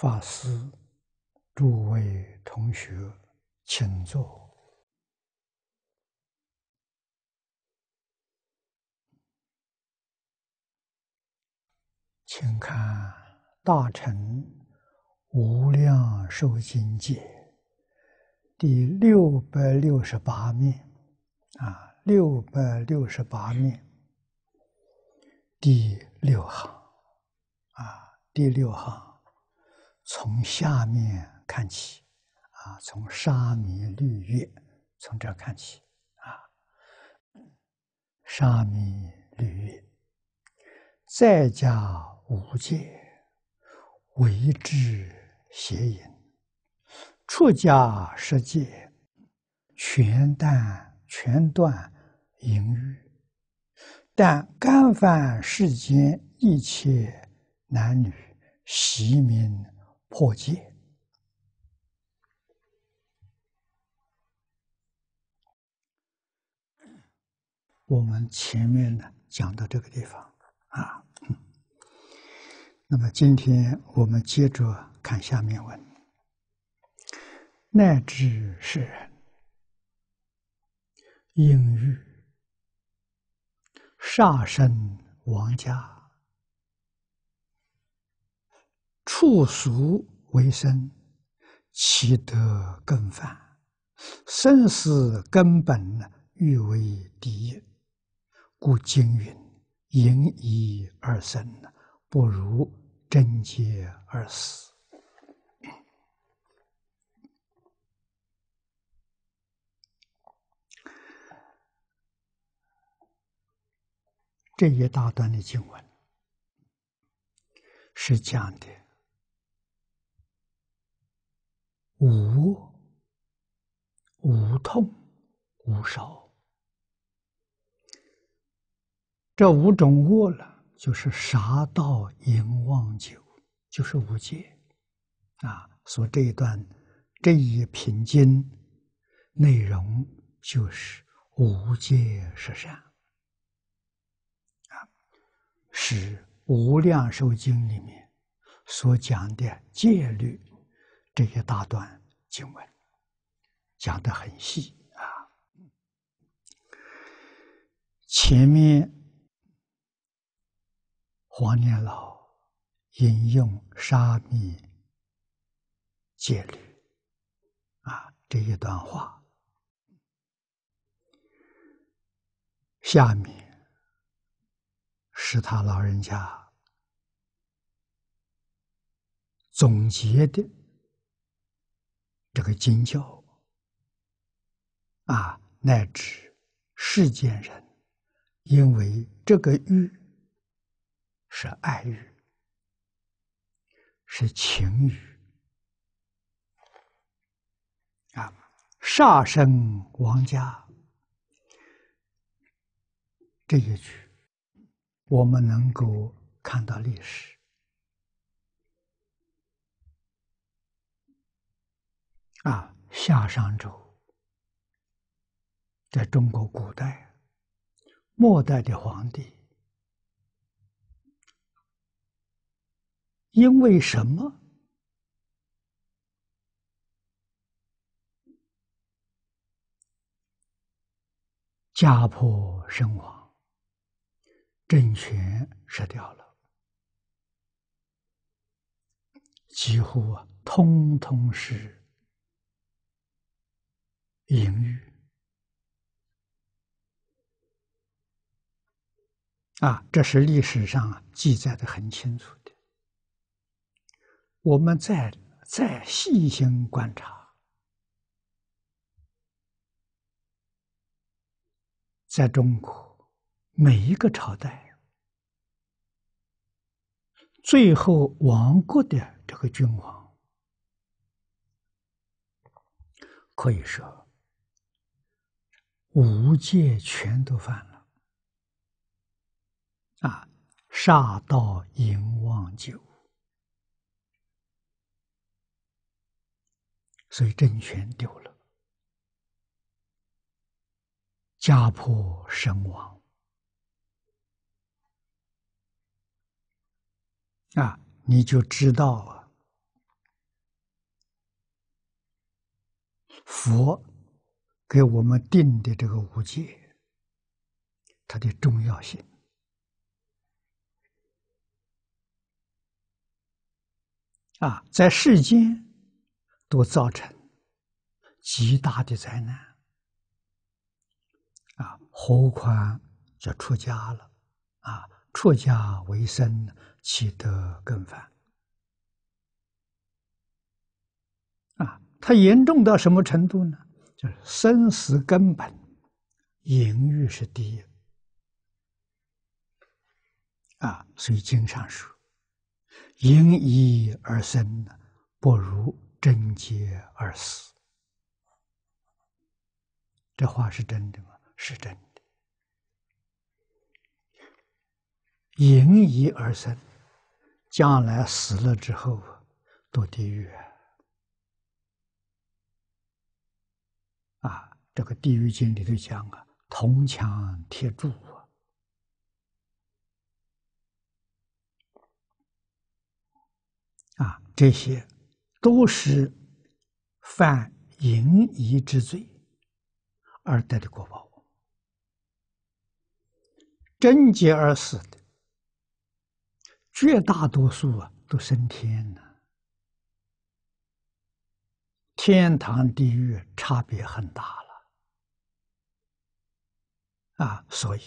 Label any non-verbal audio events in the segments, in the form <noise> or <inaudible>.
法师，诸位同学，请坐。请看《大乘无量寿经》解第六百六十八面，啊，六百六十八面，第六行，啊，第六行。从下面看起，啊，从沙弥、绿月，从这看起，啊，沙弥、绿月，再加五戒，为之邪淫；出家十戒，全断全断淫欲，但干犯世间一切男女、习民。破戒。我们前面呢讲到这个地方啊，嗯，那么今天我们接着看下面文，乃至是人，应遇，煞身王家。处俗为生，其德更繁；生死根本，欲为第一。故经云：“淫逸而生，不如贞洁而死。”这一大段的经文是讲的。无，无痛，无烧，这五种恶了，就是杀道淫妄酒，就是无戒，啊，所以这一段，这一品经，内容就是无戒十善，啊，是《无量寿经》里面所讲的戒律。这一大段经文讲的很细啊，前面黄念老引用沙弥戒律啊这一段话，下面是他老人家总结的。这个金教啊，乃至世间人，因为这个欲是爱欲，是情欲啊，杀生王家这一句，我们能够看到历史。啊，夏商周，在中国古代末代的皇帝，因为什么家破身亡，政权失掉了，几乎啊，通通是。淫欲啊，这是历史上记载的很清楚的。我们再再细心观察，在中国每一个朝代，最后亡国的这个君王，可以说。五戒全都犯了，啊，煞到淫妄酒，所以政权丢了，家破身亡，啊，你就知道了，佛。给我们定的这个五戒，它的重要性啊，在世间都造成极大的灾难啊！何况就出家了啊！出家为僧，起得更烦啊！它严重到什么程度呢？就是生死根本，淫欲是第一啊！所以经常说，淫逸而生，不如贞洁而死。这话是真的吗？是真的。淫逸而生，将来死了之后，堕地狱。这个《地狱经》里头讲啊，铜墙铁柱啊，啊，这些都是犯淫逸之罪而得的果报。贞洁而死的，绝大多数啊，都升天了。天堂、地狱差别很大了。啊，所以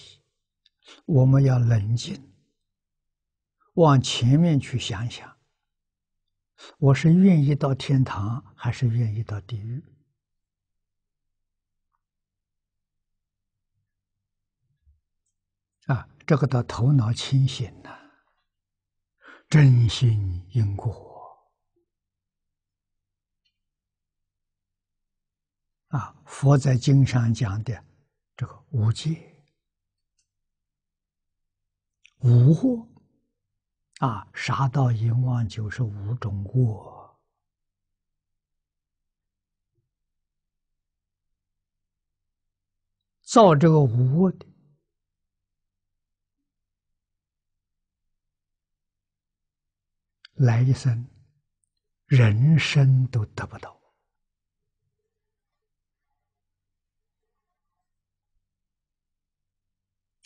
我们要冷静，往前面去想想：我是愿意到天堂，还是愿意到地狱？啊，这个的头脑清醒呐，真心因果啊，佛在经上讲的。这个无戒、无惑，啊，杀盗淫妄就是五种过。造这个恶的，来一生，人生都得不到。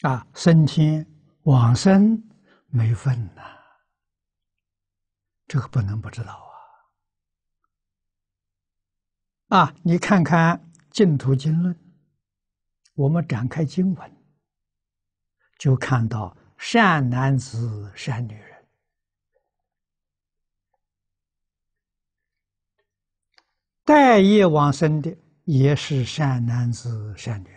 啊，生天往生没份呐，这个不能不知道啊！啊，你看看净土经论，我们展开经文，就看到善男子、善女人，待业往生的也是善男子、善女。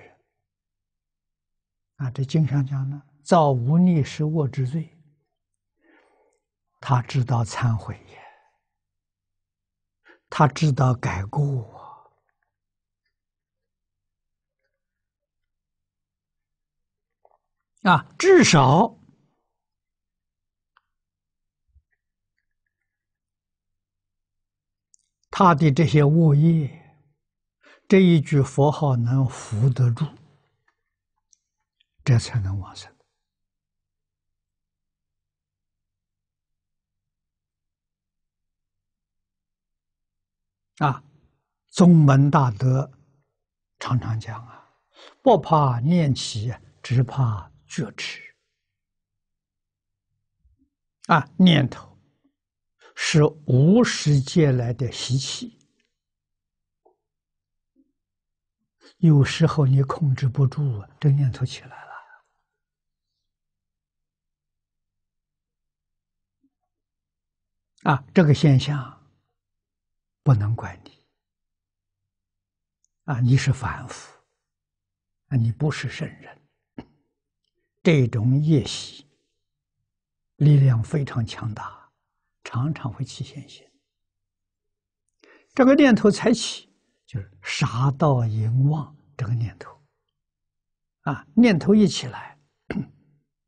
啊，这经上讲呢，造无逆施恶之罪，他知道忏悔也，他知道改过啊，至少他的这些恶业，这一句佛号能扶得住。这才能往生啊！宗门大德常常讲啊，不怕念起，只怕觉迟啊！念头是无时借来的习气，有时候你控制不住，这念头起来了。啊，这个现象不能怪你。啊，你是凡夫，啊，你不是圣人。这种夜习力量非常强大，常常会起现行。这个念头才起，就是杀盗淫妄这个念头。啊，念头一起来，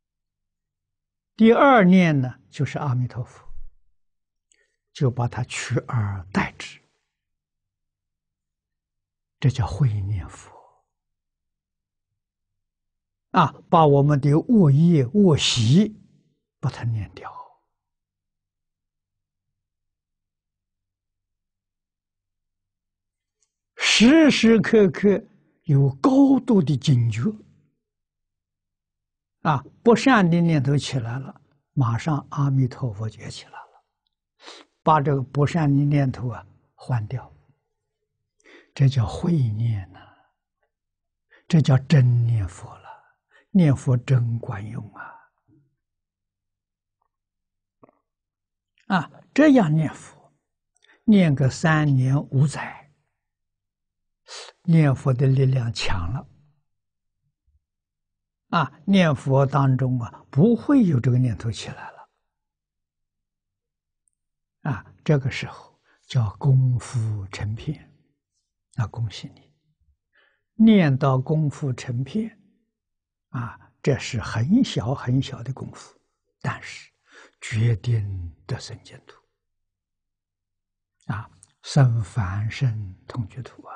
<coughs> 第二念呢，就是阿弥陀佛。就把它取而代之，这叫会念佛啊！把我们的恶业恶习把它念掉，时时刻刻有高度的警觉啊！不善的念头起来了，马上阿弥陀佛崛起了。把这个不善的念头啊换掉，这叫会念呐，这叫真念佛了。念佛真管用啊！啊，这样念佛，念个三年五载，念佛的力量强了，啊，念佛当中啊，不会有这个念头起来了。啊，这个时候叫功夫成片，那恭喜你，念到功夫成片，啊，这是很小很小的功夫，但是决定的生见图，啊，生凡圣同居图啊，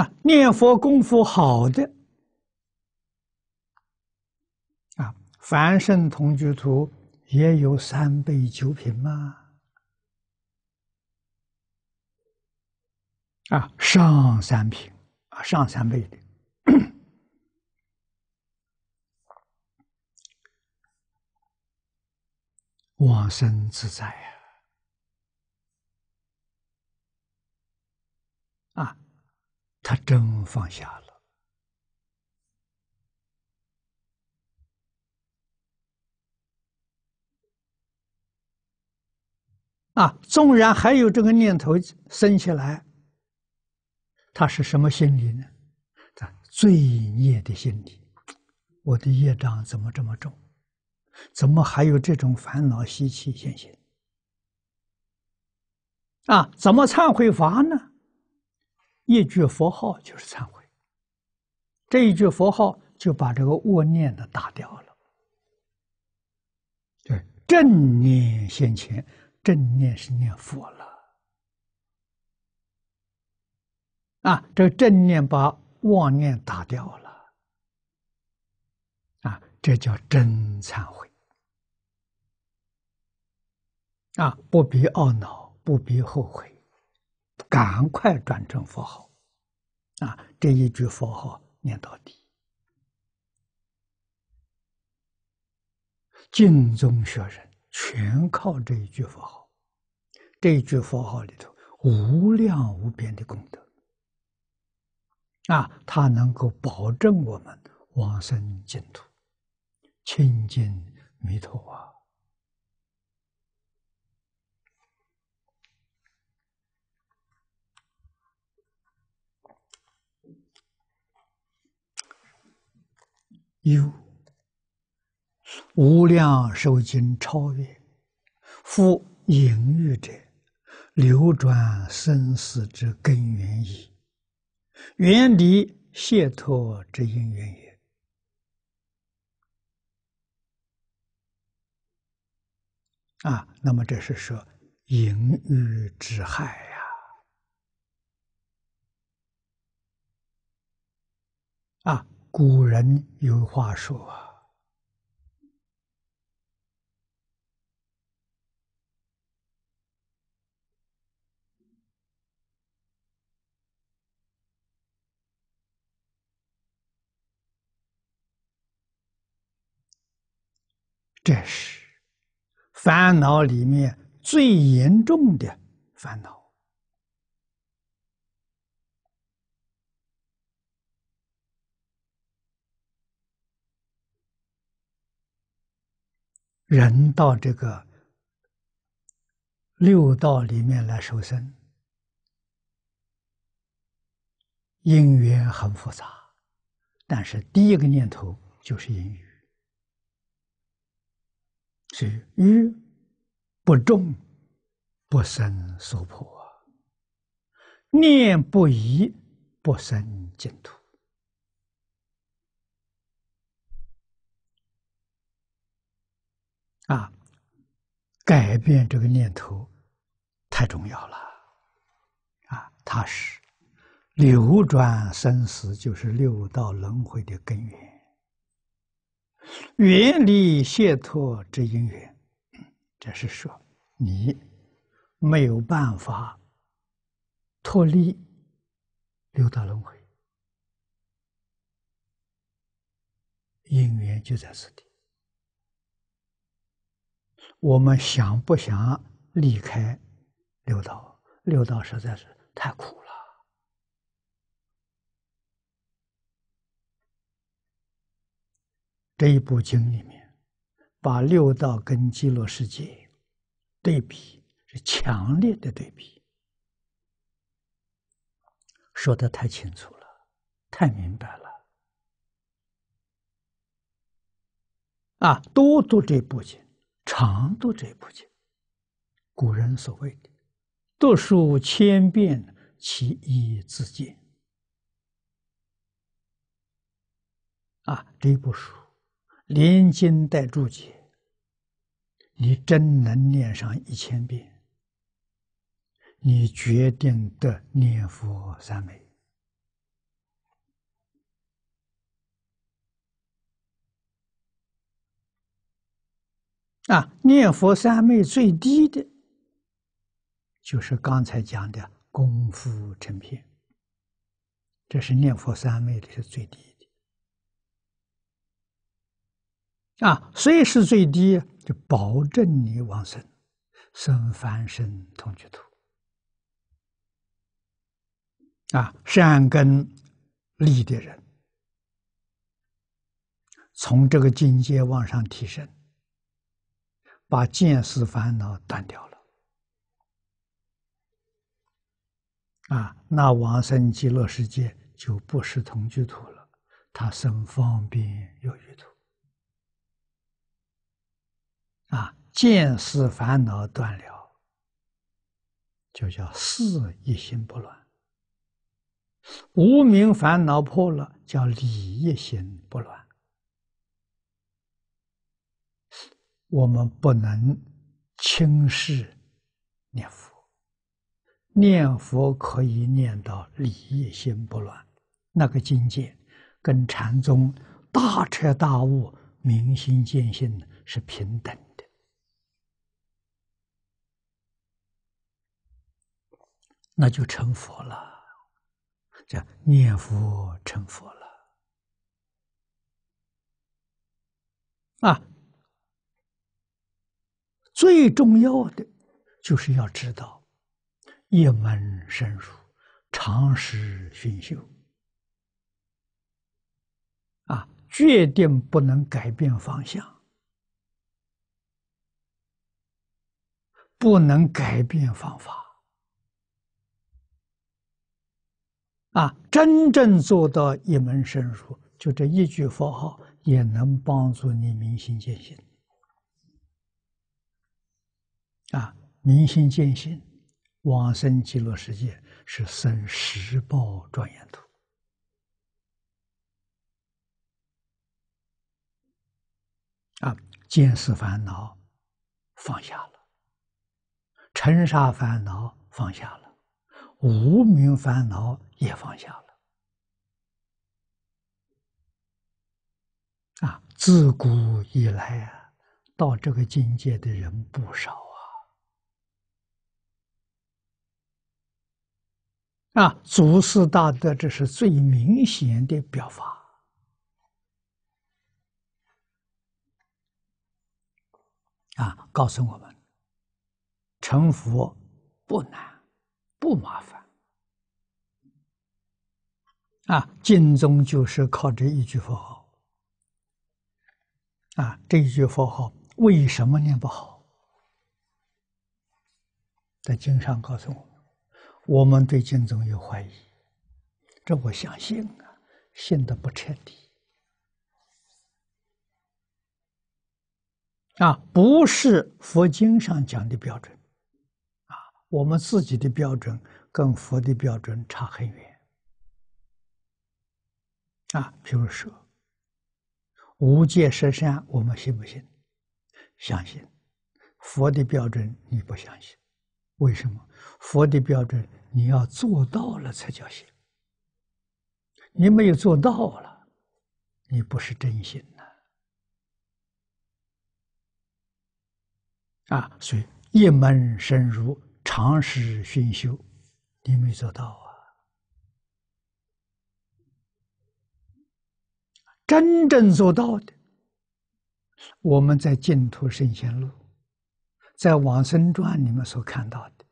啊，念佛功夫好的。凡圣同居图也有三倍九品吗？啊，上三品啊，上三辈的往生自在啊！啊，他真放下了。啊，纵然还有这个念头生起来，他是什么心理呢？罪孽的心理。我的业障怎么这么重？怎么还有这种烦恼习气现行？啊，怎么忏悔法呢？一句佛号就是忏悔。这一句佛号就把这个恶念的打掉了。对，正念先前。正念是念佛了，啊，这个正念把妄念打掉了，啊，这叫真忏悔，啊，不必懊恼，不必后悔，赶快转成佛号，啊，这一句佛号念到底，敬宗学人。全靠这一句佛号，这一句佛号里头无量无边的功德啊，它能够保证我们往生净土，清净弥陀啊！有。无量寿经超越，夫淫欲者，流转生死之根源也，远离解脱之因缘也。啊，那么这是说淫欲之害呀！啊，古人有话说。这是烦恼里面最严重的烦恼。人到这个六道里面来受生，因缘很复杂，但是第一个念头就是因缘。是语不重，不生娑婆；念不移，不生净土。啊，改变这个念头太重要了！啊，踏实流转生死，就是六道轮回的根源。远离解脱之因缘，这是说你没有办法脱离六道轮回，因缘就在此地。我们想不想离开六道？六道实在是太苦了。这一部经里面，把六道跟极乐世界对比，是强烈的对比，说的太清楚了，太明白了。啊，多读这部经，常读这一部经，古人所谓的“读书千遍，其义自见”，啊，这一部书。连经带注解，你真能念上一千遍，你决定的念佛三昧啊！念佛三昧最低的，就是刚才讲的功夫成片，这是念佛三昧的是最低。啊，税是最低，就保证你往生，生凡生同居土。啊，善根利的人，从这个境界往上提升，把见识烦恼断掉了，啊，那往生极乐世界就不是同居土了，他生方便有余土。啊，见事烦恼断了，就叫事一心不乱；无名烦恼破了，叫理一心不乱。我们不能轻视念佛，念佛可以念到理一心不乱那个境界，跟禅宗大彻大悟、明心见性是平等。那就成佛了，叫念佛成佛了。啊，最重要的就是要知道一门深入，常识熏修。啊，决定不能改变方向，不能改变方法。啊，真正做到一门深入，就这一句佛号，也能帮助你明心见性。啊，明心见性，往生极乐世界是生十报庄严图。啊，见思烦恼放下了，尘沙烦恼放下了。无名烦恼也放下了啊！自古以来啊，到这个境界的人不少啊！啊，祖师大德这是最明显的表法啊，告诉我们，成佛不难。不麻烦啊！经宗就是靠这一句佛号啊，这一句佛号为什么念不好？在经上告诉我们，我们对经宗有怀疑，这我相信啊，信的不彻底啊，不是佛经上讲的标准。我们自己的标准跟佛的标准差很远，啊，譬如说，无界十善，我们信不信？相信，佛的标准你不相信，为什么？佛的标准你要做到了才叫信，你没有做到了，你不是真心呐。啊，所以一门深入。常识熏修，你没做到啊！真正做到的，我们在净土圣贤录，在往生传里面所看到的，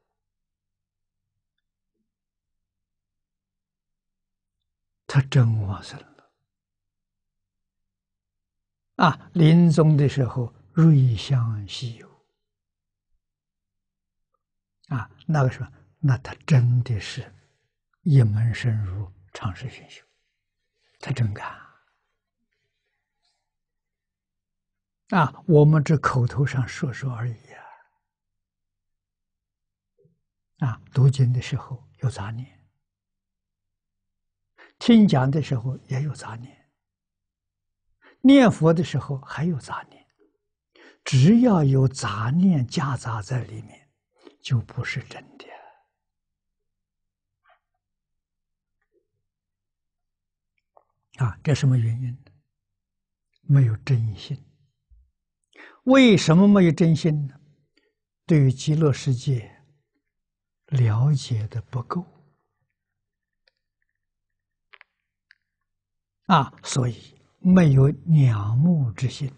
他真往生了。啊，临终的时候，瑞香西游。啊，那个时候，那他真的是一门深入，长时熏修，他真干。啊，我们这口头上说说而已啊。啊，读经的时候有杂念，听讲的时候也有杂念，念佛的时候还有杂念，只要有杂念夹杂在里面。就不是真的啊！这什么原因呢？没有真心。为什么没有真心呢？对于极乐世界了解的不够啊，所以没有仰慕之心。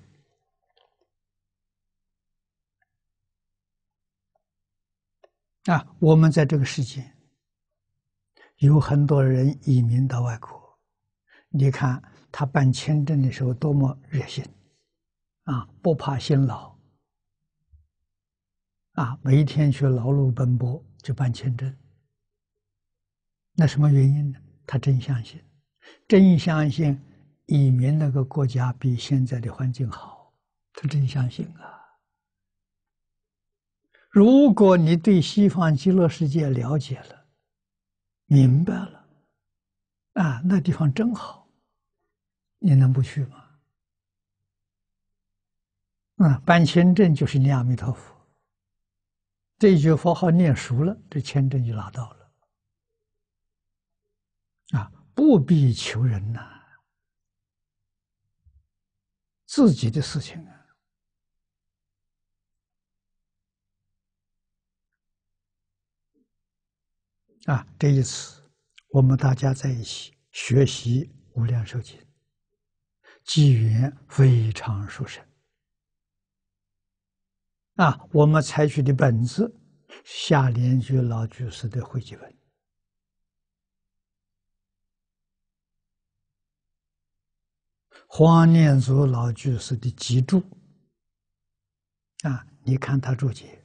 啊，我们在这个世界有很多人移民到外国，你看他办签证的时候多么热心，啊，不怕辛劳，啊，每一天去劳碌奔波去办签证。那什么原因呢？他真相信，真相信移民那个国家比现在的环境好，他真相信啊。如果你对西方极乐世界了解了，明白了，啊，那地方真好，你能不去吗？啊，办签证就是念阿弥陀佛，这一句佛号念熟了，这签证就拿到了。啊，不必求人呐，自己的事情啊。啊，这一次我们大家在一起学习《无量寿经》，机缘非常殊胜。啊，我们采取的本子，夏莲居老居士的汇集本，黄念祖老居士的集注。啊，你看他注解。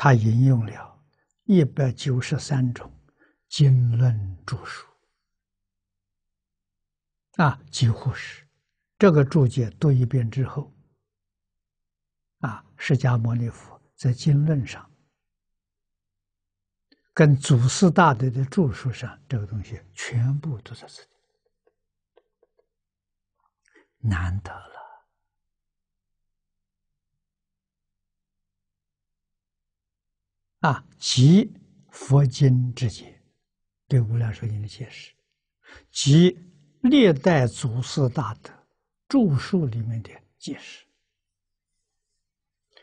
他引用了，一百九十三种经论著述，啊，几乎是这个注解读一遍之后，啊，释迦牟尼佛在经论上，跟祖师大德的著述上，这个东西全部都在这里，难得了。啊，即佛经之解，对《无量寿经》的解释，及历代祖师大德著述里面的解释，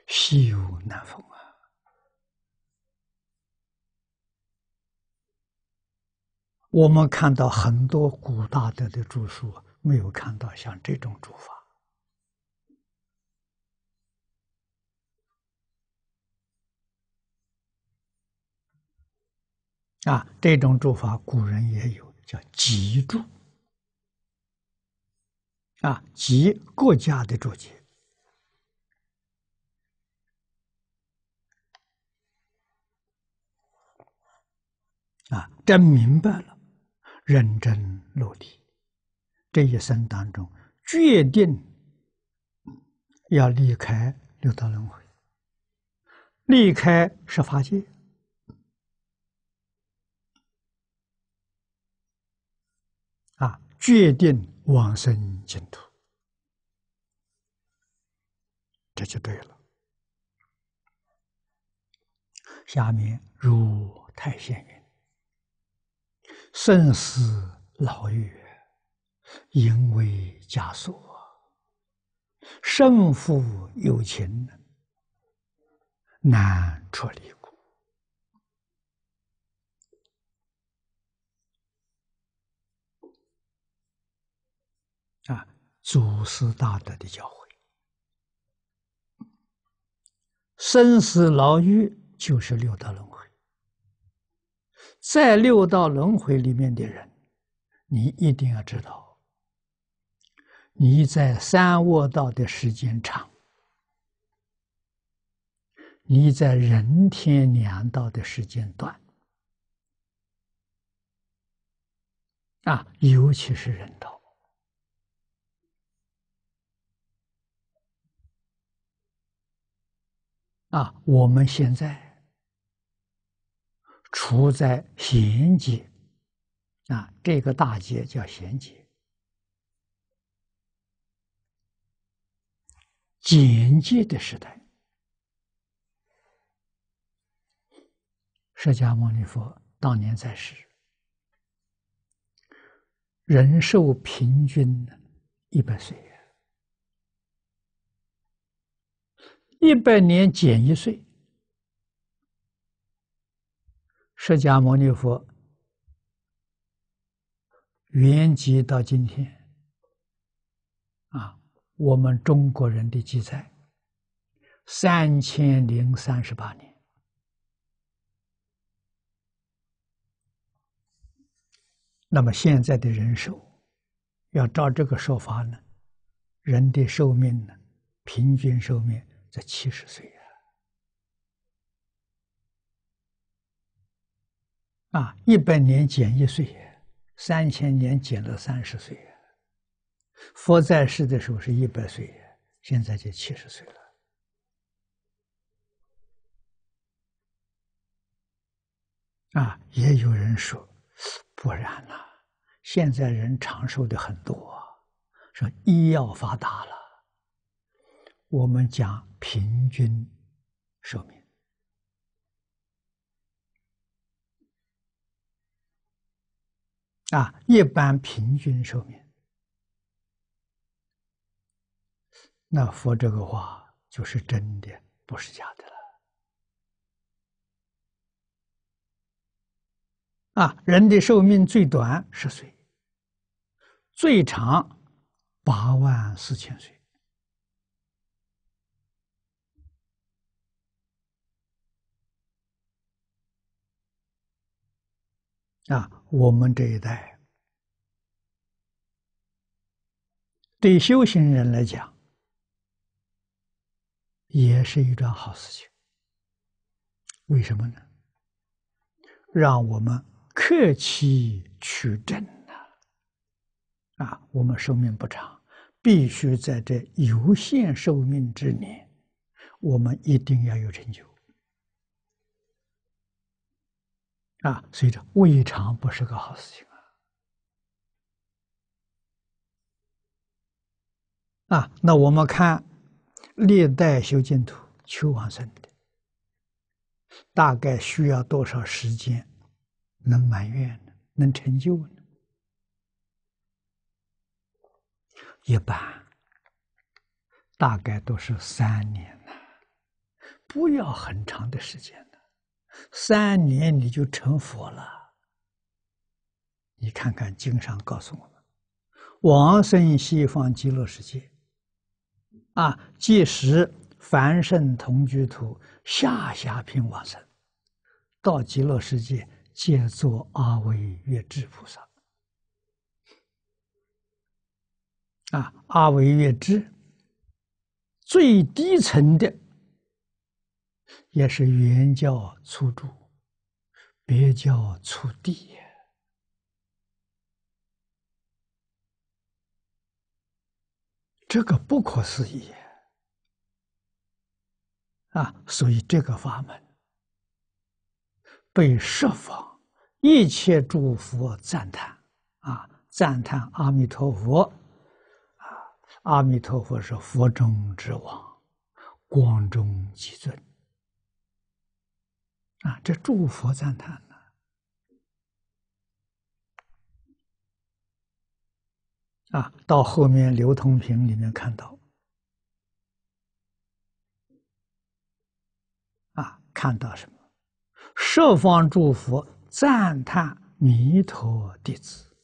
稀有难逢啊！我们看到很多古大德的著述，没有看到像这种注法。啊，这种做法古人也有，叫集注。啊，集各家的注解。啊，真明白了，认真努力，这一生当中决定要离开六道轮回，离开十法界。决定往生净土，这就对了。下面如太显云：生死老狱，因为枷锁，胜负有情难处理。啊，祖师大德的教诲，生死牢狱就是六道轮回。在六道轮回里面的人，你一定要知道，你在三卧道的时间长，你在人天两道的时间短，啊，尤其是人道。啊，我们现在处在衔接啊，这个大劫叫衔接、简介的时代。释迦牟尼佛当年在世，人寿平均一百岁。一百年减一岁，释迦牟尼佛原籍到今天，啊，我们中国人的记载三千零三十八年。那么现在的人寿，要照这个说法呢，人的寿命呢，平均寿命。在七十岁呀，啊，一百年减一岁，三千年减了三十岁，佛在世的时候是一百岁，现在就七十岁了。啊，也有人说，不然呐，现在人长寿的很多，说医药发达了。我们讲平均寿命啊，一般平均寿命，那佛这个话就是真的，不是假的了。啊，人的寿命最短十岁，最长八万四千岁。啊，我们这一代对修行人来讲也是一桩好事情。为什么呢？让我们克期取证呢？啊，我们寿命不长，必须在这有限寿命之年，我们一定要有成就。啊，所以这未尝不是个好事情啊！啊，那我们看历代修净土、求往生的，大概需要多少时间能满愿呢？能成就呢？一般大概都是三年呐，不要很长的时间三年你就成佛了。你看看经上告诉我们：往生西方极乐世界，啊，即时凡圣同居土下下品往生，到极乐世界借作阿惟越智菩萨。啊，阿惟越智，最低层的。也是云教出诸，别教出地，这个不可思议啊！所以这个法门被设法一切诸佛赞叹啊！赞叹阿弥陀佛啊！阿弥陀佛是佛中之王，光中极尊。啊，这祝福赞叹呢？啊，到后面刘同平里面看到，啊，看到什么？设方祝福赞叹弥陀弟子，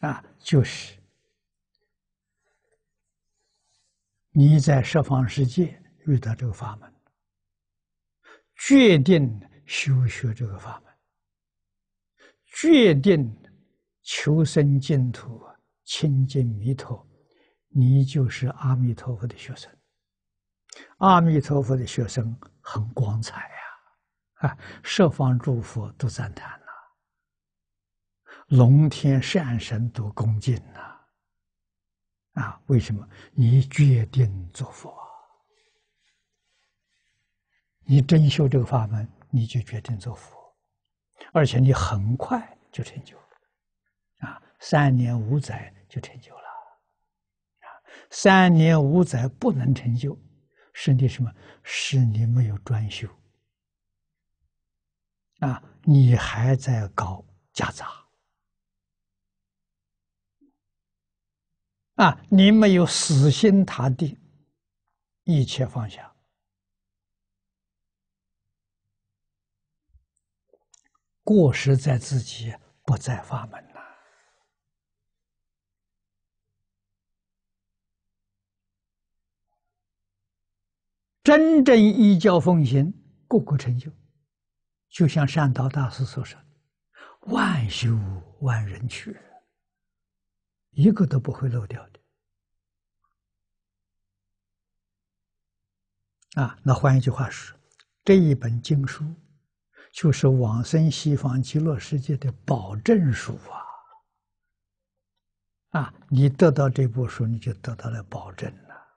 啊，就是你在设方世界。遇到这个法门，决定修学这个法门，决定求生净土、清净弥陀，你就是阿弥陀佛的学生。阿弥陀佛的学生很光彩呀！啊，十方诸佛都赞叹呐，龙天善神都恭敬呐。啊，为什么？你决定做佛。你真修这个法门，你就决定做佛，而且你很快就成就，啊，三年五载就成就了，啊，三年五载不能成就，是你什么？是你没有专修，啊，你还在搞夹杂，啊，你没有死心塌地，一切放下。过失在自己，不在法门呐。真正依教奉行，个个成就。就像善导大师所说的：“万修万人去，一个都不会漏掉的。”啊，那换一句话是：这一本经书。就是往生西方极乐世界的保证书啊！啊，你得到这部书，你就得到了保证了。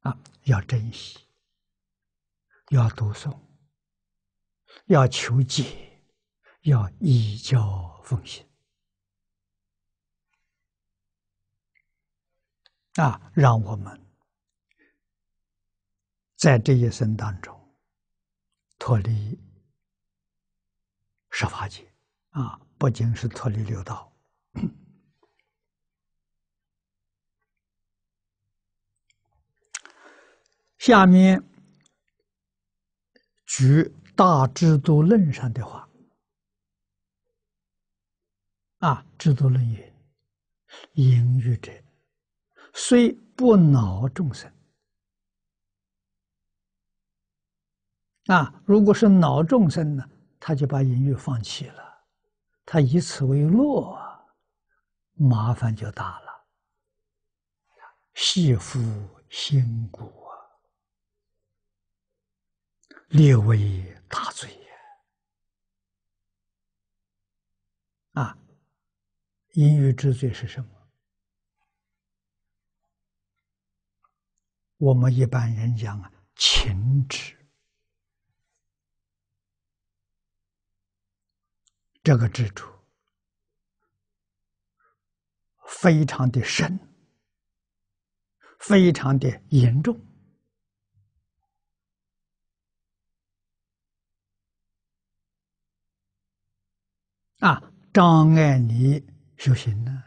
啊，要珍惜，要读诵，要求解，要依教奉行。啊，让我们。在这一生当中，脱离十法界啊，不仅是脱离六道。下面举《大制度论》上的话啊，《制度论》云：“淫欲者，虽不恼众生。”那如果是脑众生呢？他就把淫欲放弃了，他以此为乐，麻烦就大了，是夫因果，列为大罪也。啊，淫欲之罪是什么？我们一般人讲啊，情之。这个支出非常的深，非常的严重啊！张爱玲修行呢？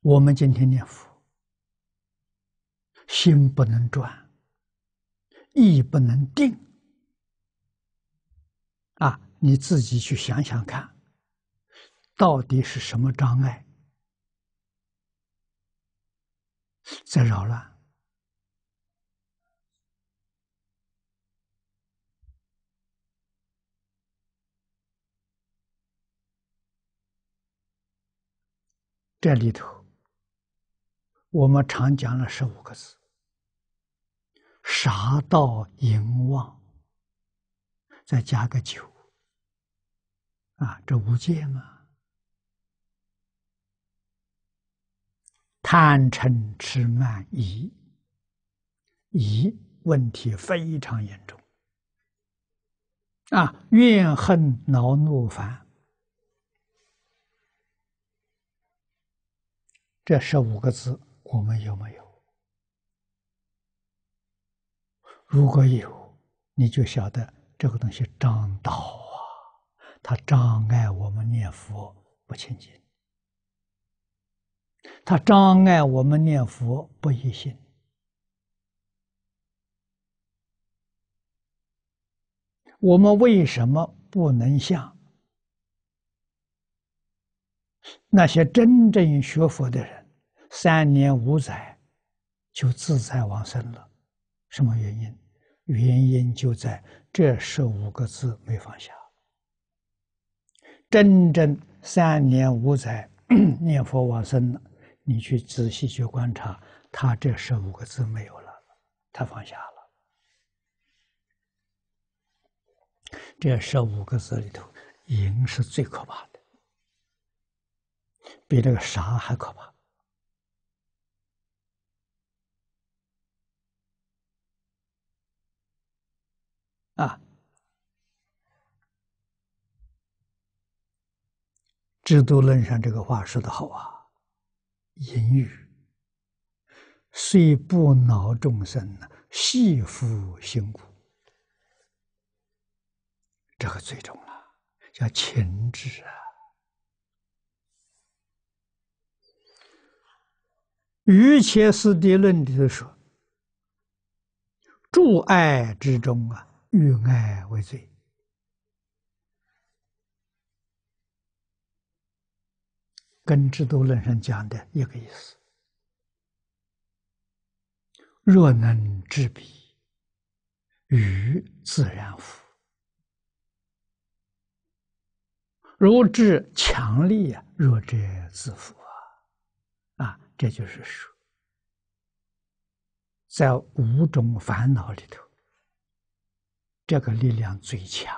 我们今天念佛，心不能转。意不能定，啊，你自己去想想看，到底是什么障碍在扰乱？这里头，我们常讲了十五个字。杀盗淫妄，再加个酒，啊，这无戒吗？贪嗔痴慢疑，疑问题非常严重，啊，怨恨恼怒烦，这十五个字，我们有没有？如果有，你就晓得这个东西障道啊，它障碍我们念佛不清净，它障碍我们念佛不一心。我们为什么不能像那些真正学佛的人，三年五载就自在往生了？什么原因？原因就在这十五个字没放下。真正三年五载念佛往生，你去仔细去观察，他这十五个字没有了，他放下了。这十五个字里头，淫是最可怕的，比这个啥还可怕。啊，《制度论》上这个话说的好啊，“淫欲虽不恼众生，呐，悉夫辛苦。”这个最重啊，叫情志啊。《于切斯地论》里头说：“住爱之中啊。”欲爱为罪，跟《制度论》上讲的一个意思。若能治彼，与自然福；如治强力啊，弱者自福啊。啊，这就是说，在五种烦恼里头。这个力量最强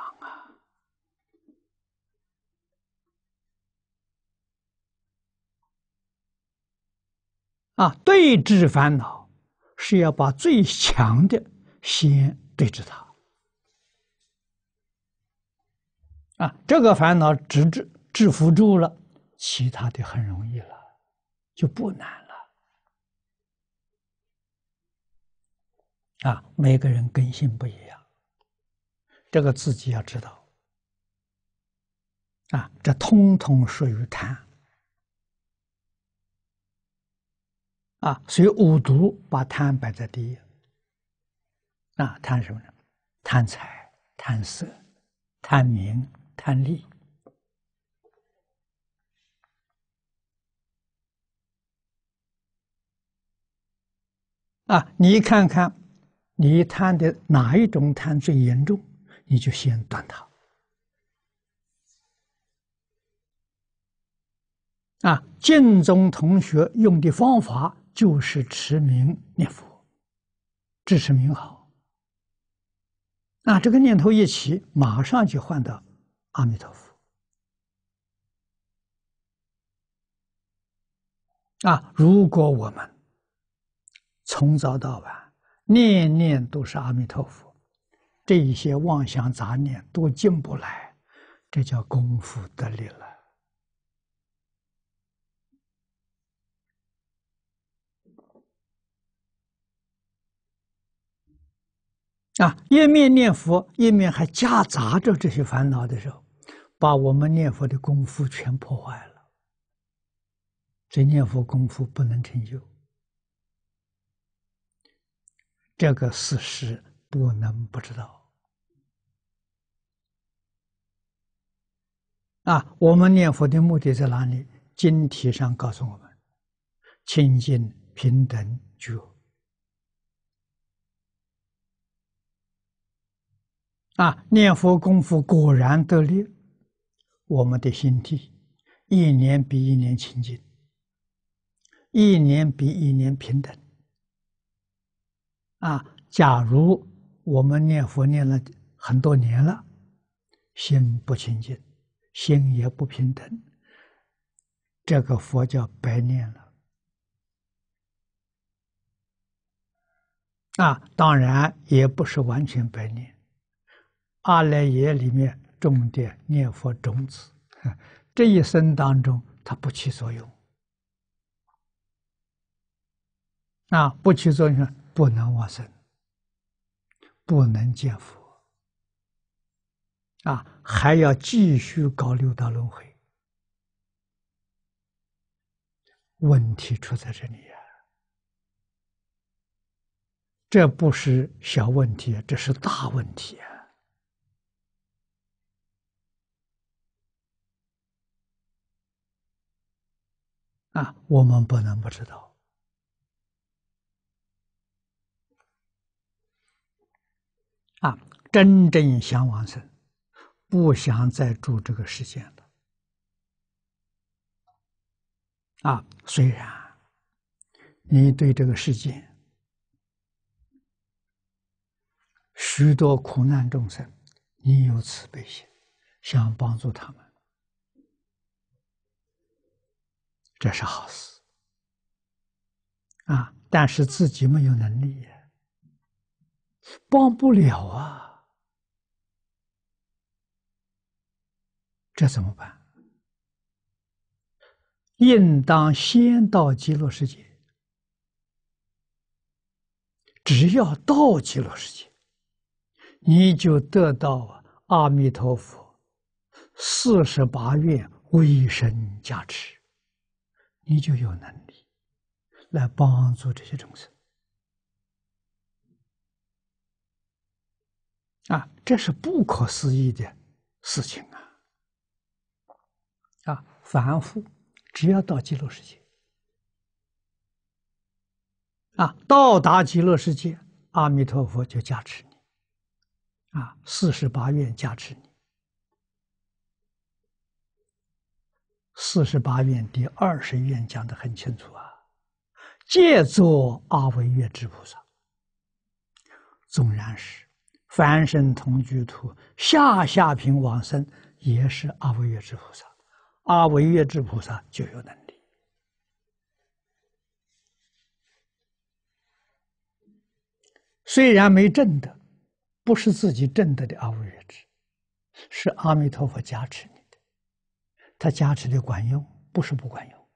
啊！啊，对治烦恼是要把最强的先对治它。啊，这个烦恼直至制服住了，其他的很容易了，就不难了。啊，每个人根性不一样。这个自己要知道，啊，这通通属于贪，啊，所以五毒，把贪摆在第一。啊，贪什么呢？贪财、贪色、贪名、贪利。啊，你看看，你贪的哪一种贪最严重？你就先断它。啊，建中同学用的方法就是持名念佛，支持名号。那这个念头一起，马上就换到阿弥陀佛。啊，如果我们从早到晚念念都是阿弥陀佛。这一些妄想杂念都进不来，这叫功夫得力了。啊，一面念佛，一面还夹杂着这些烦恼的时候，把我们念佛的功夫全破坏了，这念佛功夫不能成就，这个事实。不能不知道啊！我们念佛的目的在哪里？经题上告诉我们：清净、平等、觉啊！念佛功夫果然得力，我们的心地一年比一年清净，一年比一年平等啊！假如我们念佛念了很多年了，心不清净，心也不平等，这个佛教白念了。啊，当然也不是完全白念，阿赖耶里面种的念佛种子，<laughs> 这一生当中它不起作用。啊，不起作用，不能往生。不能见佛啊，还要继续搞六道轮回。问题出在这里呀，这不是小问题，这是大问题啊！啊，我们不能不知道。啊，真正想往生，不想再住这个世间了。啊，虽然你对这个世界许多苦难众生，你有慈悲心，想帮助他们，这是好事。啊，但是自己没有能力呀。帮不了啊！这怎么办？应当先到极乐世界。只要到极乐世界，你就得到阿弥陀佛四十八愿威神加持，你就有能力来帮助这些众生。啊，这是不可思议的事情啊！啊，凡夫只要到极乐世界，啊，到达极乐世界，阿弥陀佛就加持你，啊，四十八愿加持你。四十八愿第二十愿讲的很清楚啊，借作阿惟越之菩萨，纵然是。凡身同居土下下品往生也是阿惟陀之菩萨，阿惟陀之菩萨就有能力。虽然没证得，不是自己证得的阿弥陀之，是阿弥陀佛加持你的，他加持的管用，不是不管用。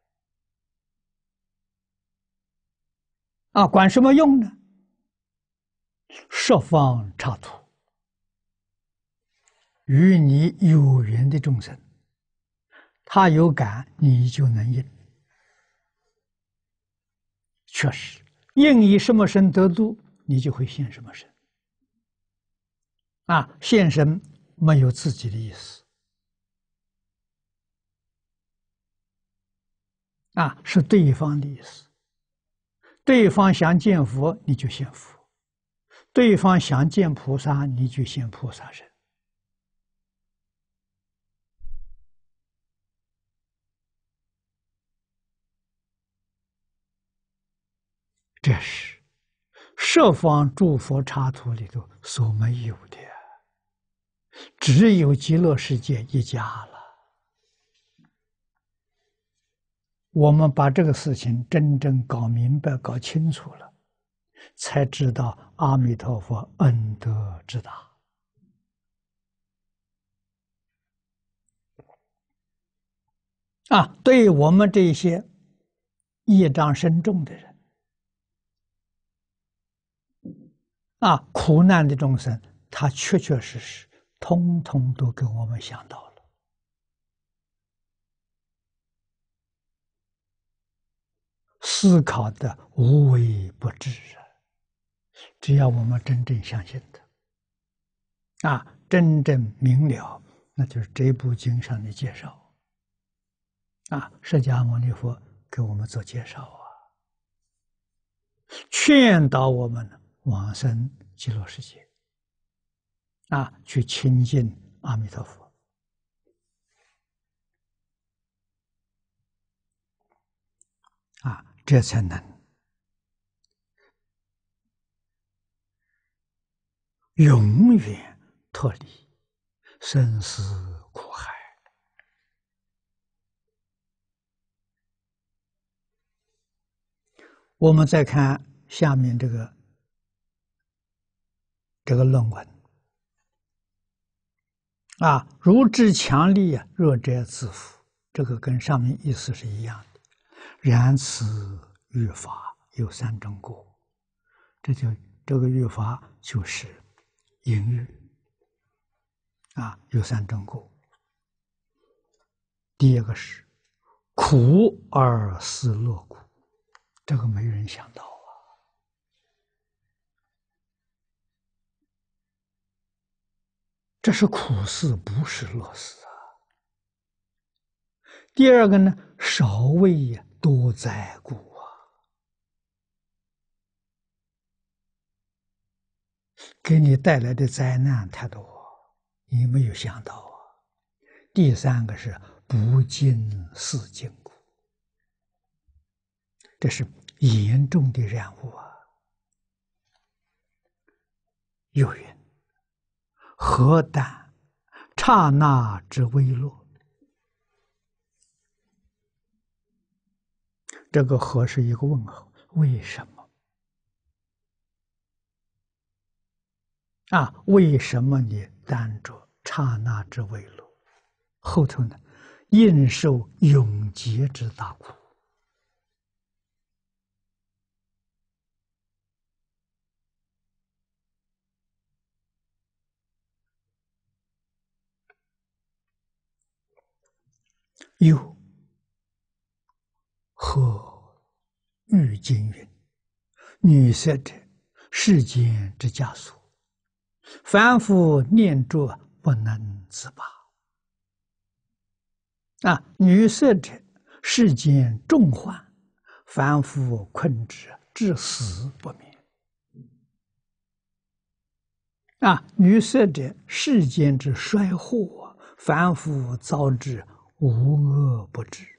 啊，管什么用呢？十方差土，与你有缘的众生，他有感你就能应。确实，应以什么身得度，你就会现什么身。啊，现身没有自己的意思，啊，是对方的意思。对方想见佛，你就现佛。对方想见菩萨，你就见菩萨身。这是设方诸佛插图里头所没有的，只有极乐世界一家了。我们把这个事情真正搞明白、搞清楚了。才知道阿弥陀佛恩德之大啊！对于我们这些业障深重的人啊，苦难的众生，他确确实实，通通都给我们想到了，思考的无微不至啊！只要我们真正相信他，啊，真正明了，那就是这部经上的介绍，啊，释迦牟尼佛给我们做介绍啊，劝导我们往生极乐世界，啊，去亲近阿弥陀佛，啊，这才能。永远脱离生死苦海。我们再看下面这个这个论文啊，如之强力，弱者自负。这个跟上面意思是一样的。然此欲法有三种果，这就这个欲法就是。隐喻啊，有三种故。第一个是苦而思乐故，这个没人想到啊。这是苦思，不是乐思啊。第二个呢，少为多灾故。给你带来的灾难太多，你没有想到啊！第三个是不尽四坚固，这是严重的人物啊！有云：“何但刹那之微弱？”这个“何”是一个问号？为什么？啊，为什么你担着刹那之微乐？后头呢，应受永劫之大苦。又何欲金云女色者，世间之枷锁。反复念著不能自拔，啊！女色者，世间重患，反复困之，至死不灭。啊！女色者，世间之衰祸，反复遭之，无恶不至。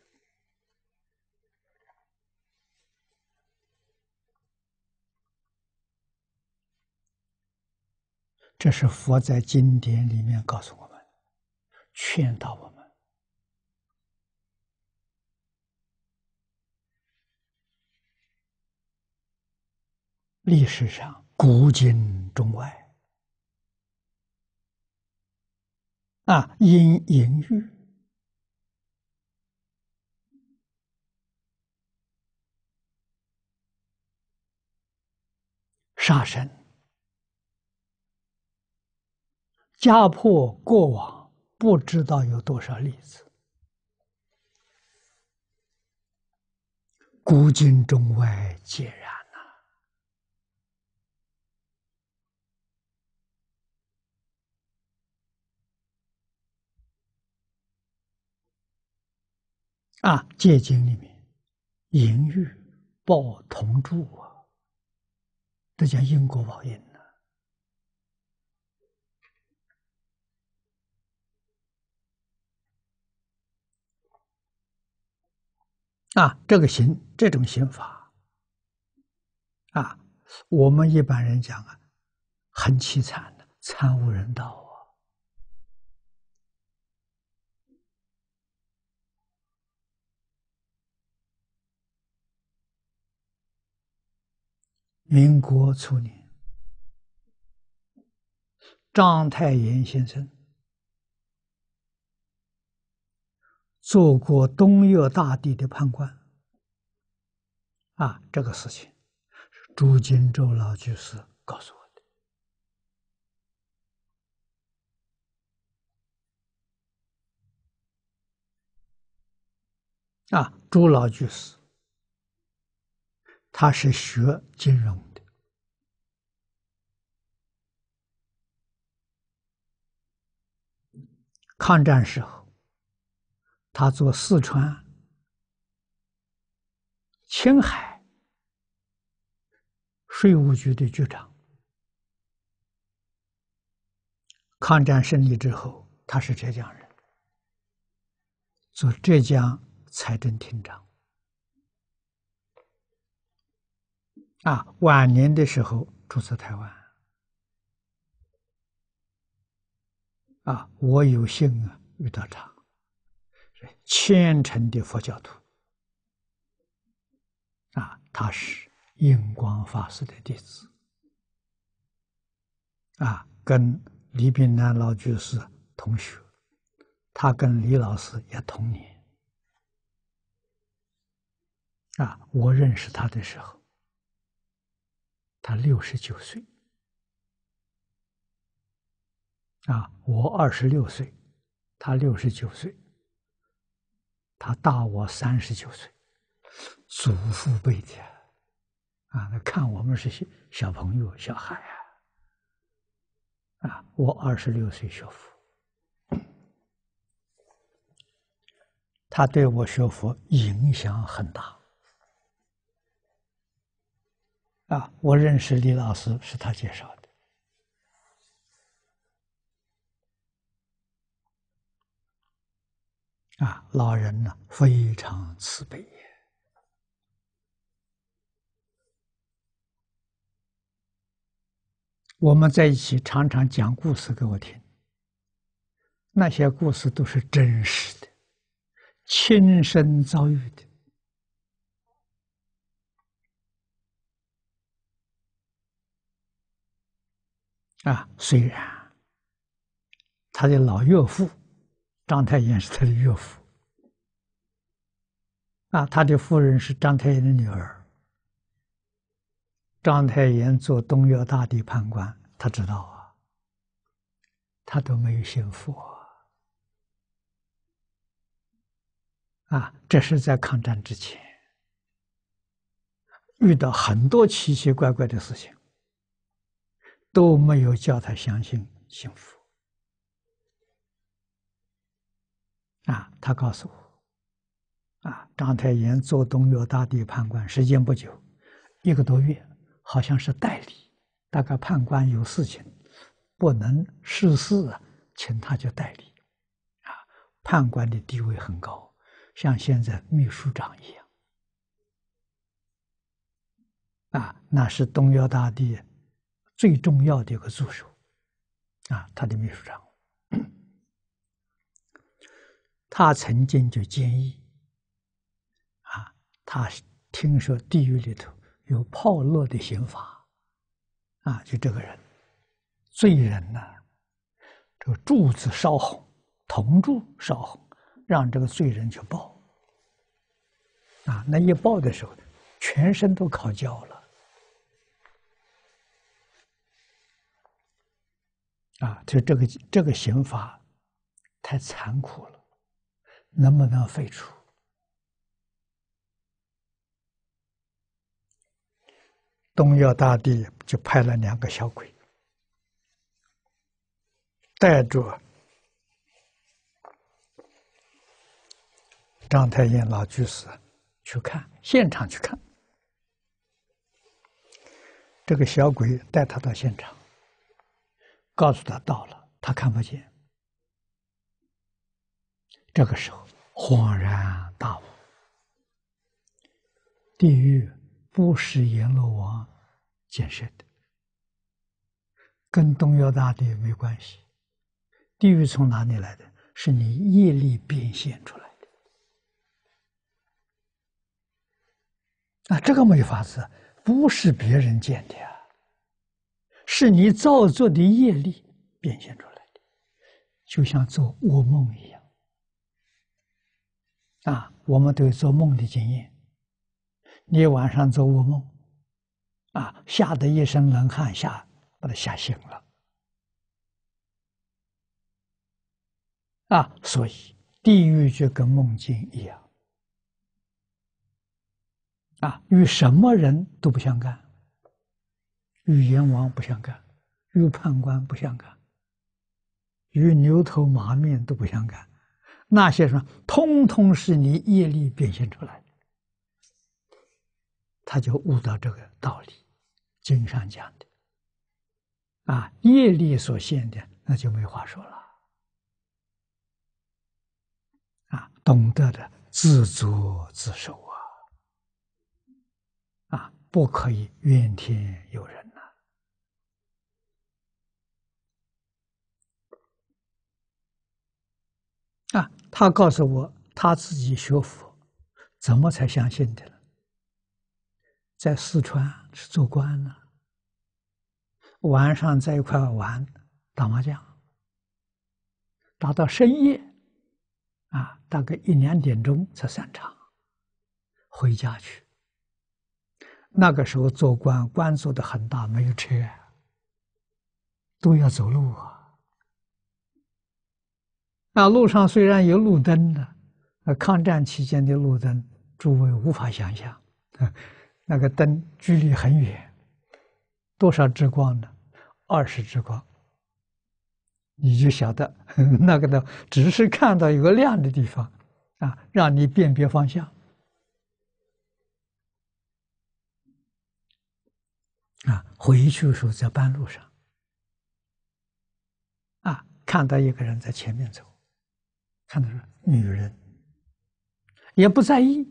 这是佛在经典里面告诉我们、劝导我们。历史上，古今中外，啊，阴淫欲杀生。家破过往，不知道有多少例子。古今中外皆然呐！啊，戒经里面，淫欲报同住啊，这叫因果报应。啊，这个刑，这种刑法，啊，我们一般人讲啊，很凄惨的，惨无人道啊。民国初年，章太炎先生。做过东岳大帝的判官，啊，这个事情是朱金周老居士告诉我的。啊，朱老居士，他是学金融的，抗战时候。他做四川、青海税务局的局长。抗战胜利之后，他是浙江人，做浙江财政厅长。啊，晚年的时候住在台湾。啊，我有幸啊遇到他。虔诚的佛教徒啊，他是印光法师的弟子啊，跟李炳南老居士同学，他跟李老师也同年啊。我认识他的时候，他六十九岁啊，我二十六岁，他六十九岁。他大我三十九岁，祖父辈的，啊，看我们是小小朋友、小孩啊，啊，我二十六岁学佛，他对我学佛影响很大，啊，我认识李老师是他介绍的。啊，老人呢非常慈悲。我们在一起常常讲故事给我听，那些故事都是真实的，亲身遭遇的。啊，虽然他的老岳父。章太炎是他的岳父，啊，他的夫人是张太炎的女儿。章太炎做东岳大帝判官，他知道啊，他都没有信佛啊，啊，这是在抗战之前，遇到很多奇奇怪怪的事情，都没有叫他相信信佛。啊，他告诉我，啊，章太炎做东岳大帝判官时间不久，一个多月，好像是代理。大概判官有事情，不能事事啊，请他就代理。啊，判官的地位很高，像现在秘书长一样。啊，那是东岳大帝最重要的一个助手，啊，他的秘书长。他曾经就建议，啊，他听说地狱里头有炮烙的刑罚，啊，就这个人，罪人呢，这个柱子烧红，铜柱烧红，让这个罪人去报，啊，那一抱的时候，全身都烤焦了，啊，就这个这个刑罚，太残酷了。能不能废除？东岳大帝就派了两个小鬼，带着张太炎老居士去看现场，去看。这个小鬼带他到现场，告诉他到了，他看不见。这个时候恍然大悟，地狱不是阎罗王建设的，跟东岳大帝没关系。地狱从哪里来的？是你业力变现出来的。那这个没法子，不是别人建的啊，是你造作的业力变现出来的，就像做噩梦一样。啊，我们都做梦的经验。你晚上做噩梦，啊，吓得一身冷汗，吓把他吓醒了。啊，所以地狱就跟梦境一样。啊，与什么人都不相干，与阎王不相干，与判官不相干，与牛头马面都不相干。那些什么，通通是你业力变现出来的，他就悟到这个道理，经上讲的。啊，业力所现的，那就没话说了。啊，懂得的自作自受啊，啊，不可以怨天尤人。啊，他告诉我他自己学佛，怎么才相信的了？在四川是做官呢，晚上在一块玩打麻将，打到深夜，啊，大概一两点钟才散场，回家去。那个时候做官，官做的很大，没有车，都要走路啊。那路上虽然有路灯的，那抗战期间的路灯，诸位无法想象，<laughs> 那个灯距离很远，多少之光呢？二十之光，你就晓得 <laughs> 那个的，只是看到一个亮的地方啊，让你辨别方向。啊，回去的时候在半路上，啊，看到一个人在前面走。看到是女人，也不在意。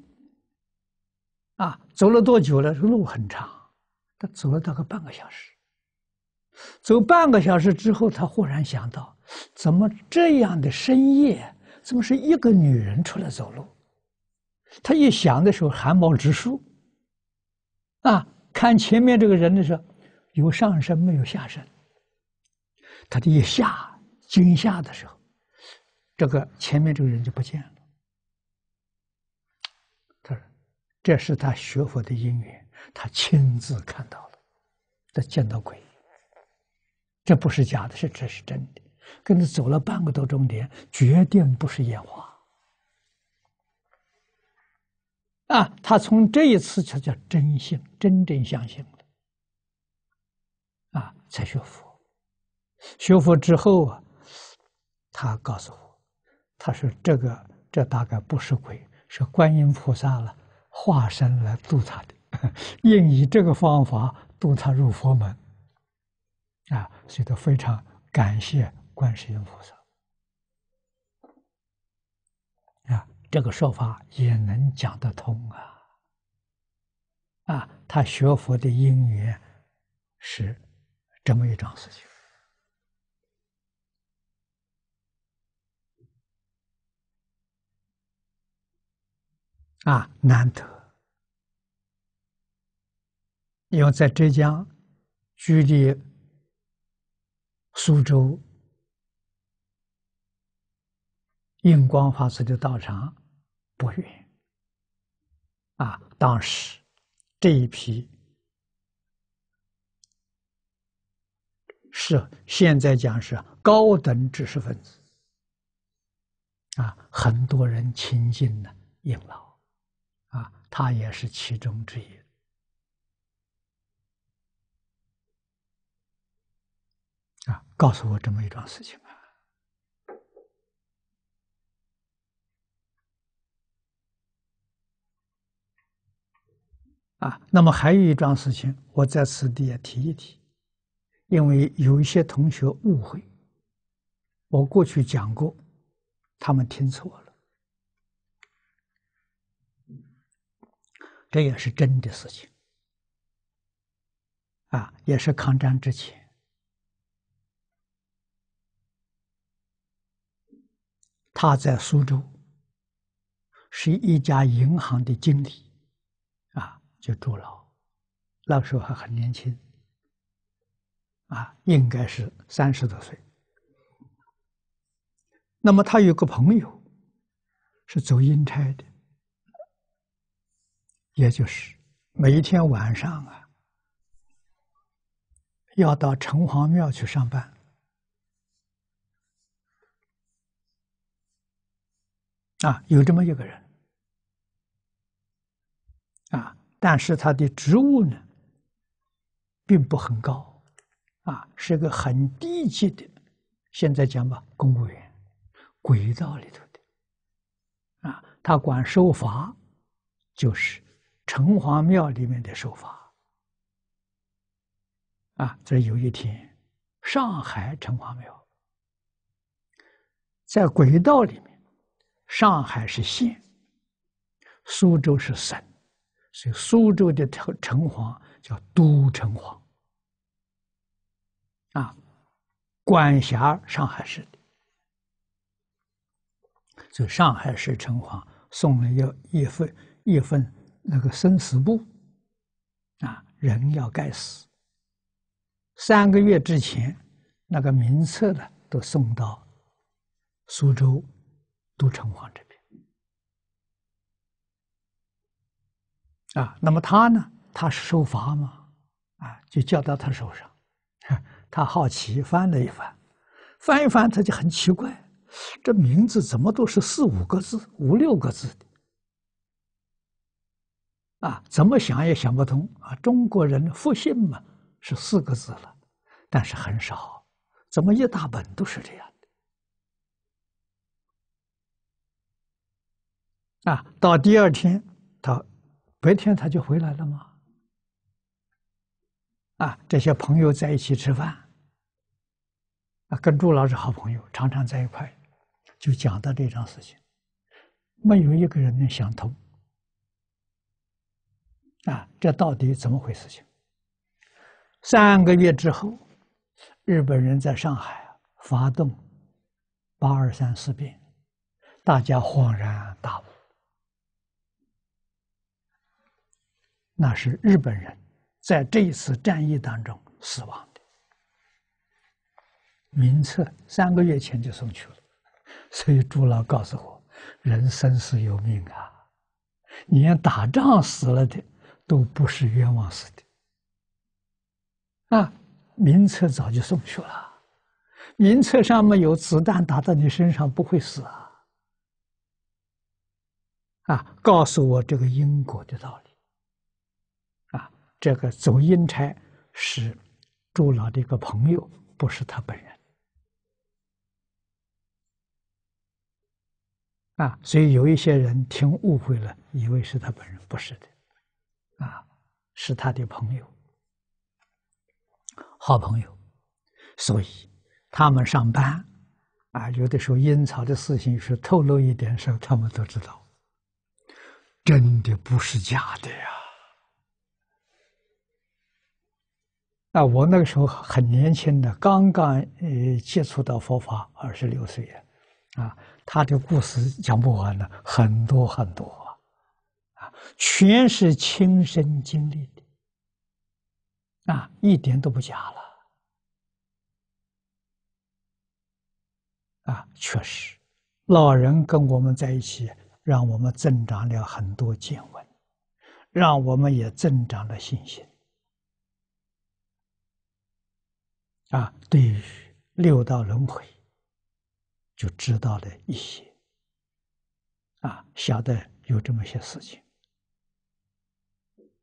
啊，走了多久了？这路很长，他走了大概半个小时。走半个小时之后，他忽然想到，怎么这样的深夜，怎么是一个女人出来走路？他一想的时候，汗毛直竖。啊，看前面这个人的时候，有上身没有下身？他这一下惊吓的时候。这个前面这个人就不见了。他说：“这是他学佛的因缘，他亲自看到了，他见到鬼，这不是假的，是这是真的。跟他走了半个多钟点，绝对不是烟花。”啊，他从这一次才叫真性、真正相信了。啊，才学佛。学佛之后啊，他告诉我。他说：“这个，这大概不是鬼，是观音菩萨了，化身来度他的，<laughs> 应以这个方法度他入佛门。”啊，所以都非常感谢观世音菩萨。啊，这个说法也能讲得通啊。啊，他学佛的因缘是这么一桩事情。啊，难得！因为在浙江，距离苏州印光法师的道场不远。啊，当时这一批是现在讲是高等知识分子啊，很多人亲近的印老。他也是其中之一啊！告诉我这么一桩事情吧。啊，那么还有一桩事情，我在此地也提一提，因为有一些同学误会，我过去讲过，他们听错了。这也是真的事情，啊，也是抗战之前，他在苏州，是一家银行的经理，啊，就坐牢，那时候还很年轻，啊，应该是三十多岁。那么他有个朋友，是走阴差的。也就是每一天晚上啊，要到城隍庙去上班啊，有这么一个人啊，但是他的职务呢，并不很高啊，是个很低级的，现在讲吧，公务员轨道里头的啊，他管受罚，就是。城隍庙里面的手法啊，在有一天，上海城隍庙在轨道里面，上海是县，苏州是省，所以苏州的城城隍叫都城隍啊，管辖上海市的，所以上海市城隍送了要一份一份。那个生死簿，啊，人要该死。三个月之前，那个名册呢，都送到苏州都城隍这边。啊，那么他呢？他是受罚嘛？啊，就交到他手上。<laughs> 他好奇翻了一翻，翻一翻他就很奇怪，这名字怎么都是四五个字、五六个字的？啊，怎么想也想不通啊！中国人复兴嘛，是四个字了，但是很少。怎么一大本都是这样的？啊，到第二天他白天他就回来了吗？啊，这些朋友在一起吃饭，啊，跟朱老师好朋友，常常在一块，就讲到这桩事情，没有一个人能想通。啊，这到底怎么回事情？三个月之后，日本人在上海发动八二三事变，大家恍然大悟，那是日本人在这一次战役当中死亡的名册，三个月前就送去了。所以朱老告诉我，人生是由命啊，你连打仗死了的。都不是冤枉死的啊！名册早就送去了，名册上面有子弹打到你身上不会死啊！啊，告诉我这个因果的道理啊！这个走阴差是朱老的一个朋友，不是他本人啊！所以有一些人听误会了，以为是他本人，不是的。啊，是他的朋友，好朋友，所以他们上班啊，有的时候阴曹的事情是透露一点时候，他们都知道，真的不是假的呀。啊，我那个时候很年轻的，刚刚呃接触到佛法，二十六岁啊，他的故事讲不完的，很多很多。全是亲身经历的，啊，一点都不假了。啊，确实，老人跟我们在一起，让我们增长了很多见闻，让我们也增长了信心。啊，对于六道轮回，就知道了一些，啊，晓得有这么些事情。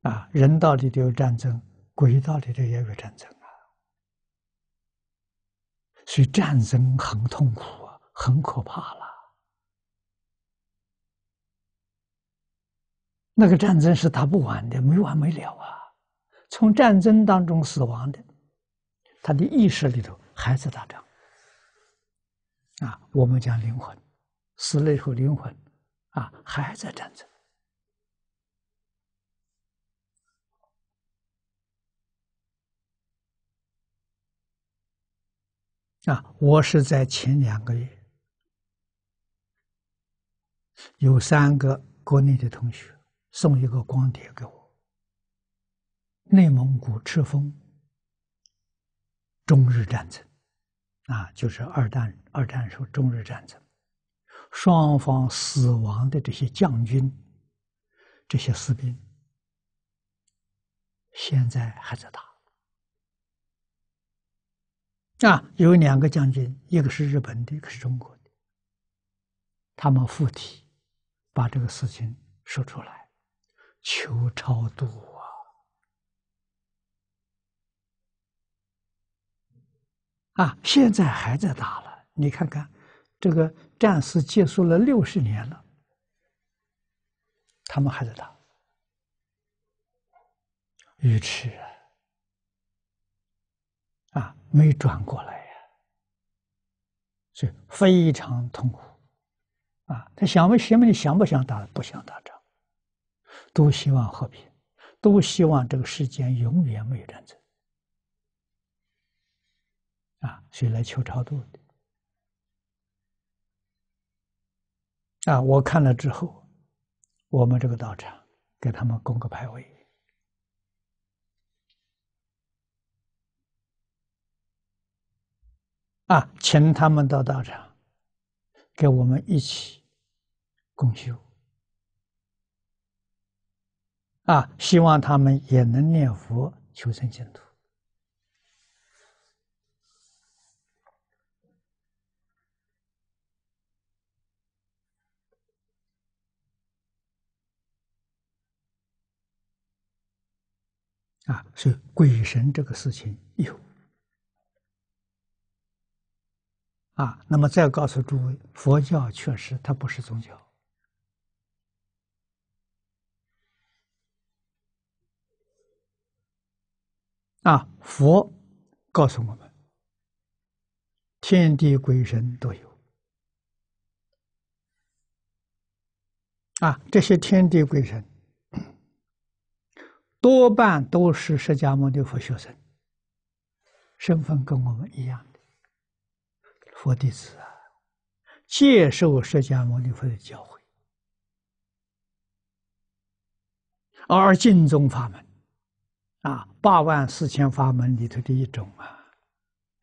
啊，人道里头有战争，鬼道里头也有战争啊。所以战争很痛苦啊，很可怕了。那个战争是打不完的，没完没了啊。从战争当中死亡的，他的意识里头还在打仗。啊，我们讲灵魂，死了以后灵魂，啊，还在战争。啊，我是在前两个月，有三个国内的同学送一个光碟给我。内蒙古赤峰。中日战争，啊，就是二战二战时候中日战争，双方死亡的这些将军、这些士兵，现在还在打。啊，有两个将军，一个是日本的，一个是中国的，他们附体，把这个事情说出来，求超度啊！啊，现在还在打了，你看看，这个战事结束了六十年了，他们还在打，愚痴啊！啊，没转过来呀，所以非常痛苦，啊，他想不，谁们想不想打，不想打仗，都希望和平，都希望这个世间永远没有战争，啊，谁来求超度的，啊，我看了之后，我们这个道场给他们供个牌位。啊，请他们到道场，跟我们一起共修。啊，希望他们也能念佛求生净土。啊，所以鬼神这个事情有。啊，那么再告诉诸位，佛教确实它不是宗教。啊，佛告诉我们，天地鬼神都有。啊，这些天地鬼神多半都是释迦牟尼佛学生，身份跟我们一样。佛弟子啊，接受释迦牟尼佛的教诲，而尽宗法门，啊，八万四千法门里头的一种啊，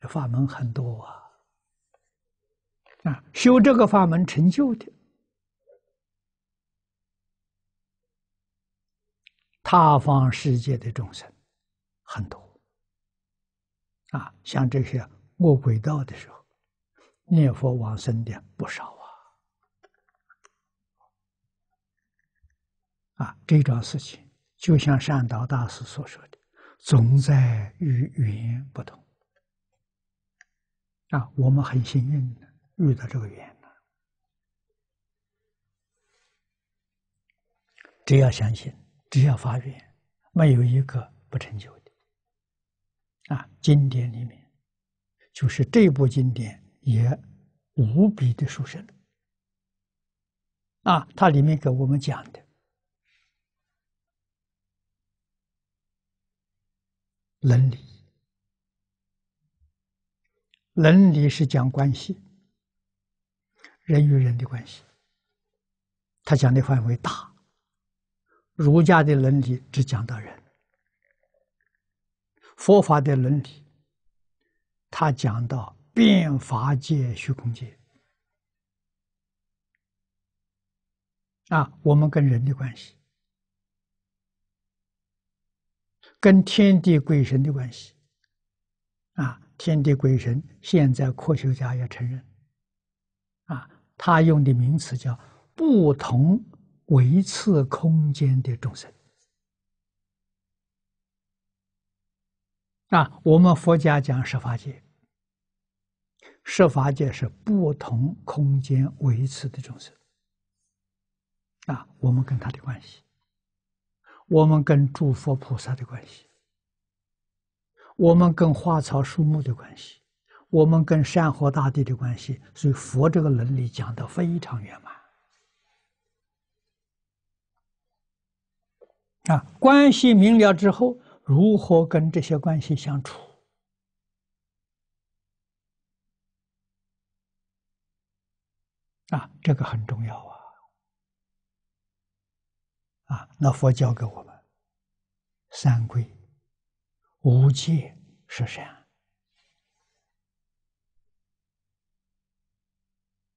法门很多啊，啊，修这个法门成就的，他方世界的众生很多，啊，像这些卧轨道的时候。念佛往生的不少啊！啊，这桩事情就像善导大师所说的，“总在语言不同”。啊，我们很幸运的遇到这个缘了。只要相信，只要发愿，没有一个不成就的。啊，经典里面，就是这部经典。也无比的殊胜啊！它里面给我们讲的伦理，伦理是讲关系，人与人的关系。他讲的范围大，儒家的伦理只讲到人，佛法的伦理，他讲到。变法界、虚空界啊，我们跟人的关系，跟天地鬼神的关系啊，天地鬼神现在科学家也承认啊，他用的名词叫不同维次空间的众生啊，我们佛家讲十法界。设法解释不同空间维持的众生啊，我们跟他的关系，我们跟诸佛菩萨的关系，我们跟花草树木的关系，我们跟山河大地的关系，所以佛这个能力讲的非常圆满啊。关系明了之后，如何跟这些关系相处？啊，这个很重要啊！啊，那佛教给我们三规无戒是啥？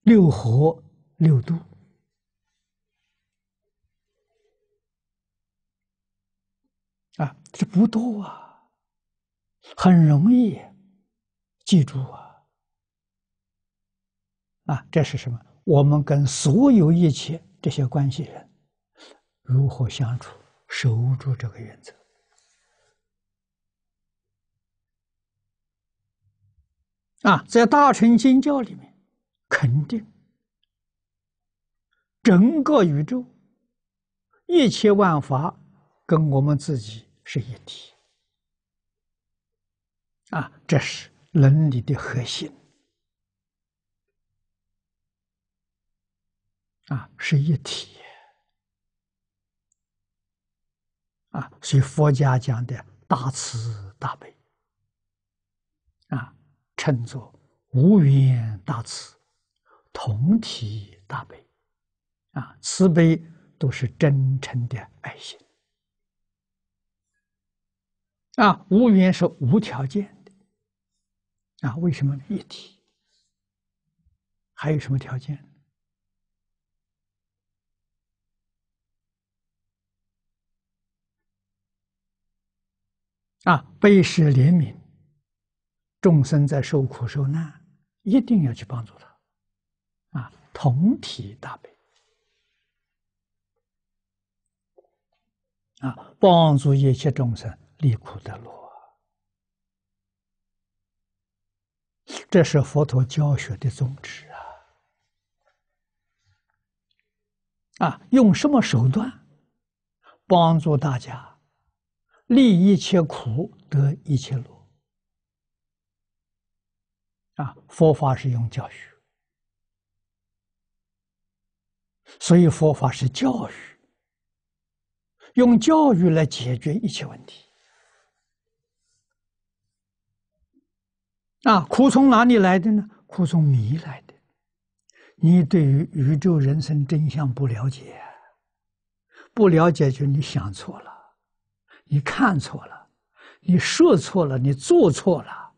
六合、六度啊，这不多啊，很容易记住啊！啊，这是什么？我们跟所有一切这些关系人如何相处？守住这个原则啊，在大乘经教里面，肯定整个宇宙一切万法跟我们自己是一体啊，这是伦理的核心。啊，是一体，啊，所以佛家讲的大慈大悲，啊，称作无缘大慈，同体大悲，啊，慈悲都是真诚的爱心，啊，无缘是无条件的，啊，为什么一体？还有什么条件？啊，悲施怜悯，众生在受苦受难，一定要去帮助他。啊，同体大悲，啊，帮助一切众生离苦得乐，这是佛陀教学的宗旨啊！啊，用什么手段帮助大家？利一切苦，得一切乐。啊，佛法是用教学，所以佛法是教育，用教育来解决一切问题。啊，苦从哪里来的呢？苦从迷来的。你对于宇宙人生真相不了解，不了解就你想错了。你看错了，你说错了，你做错了，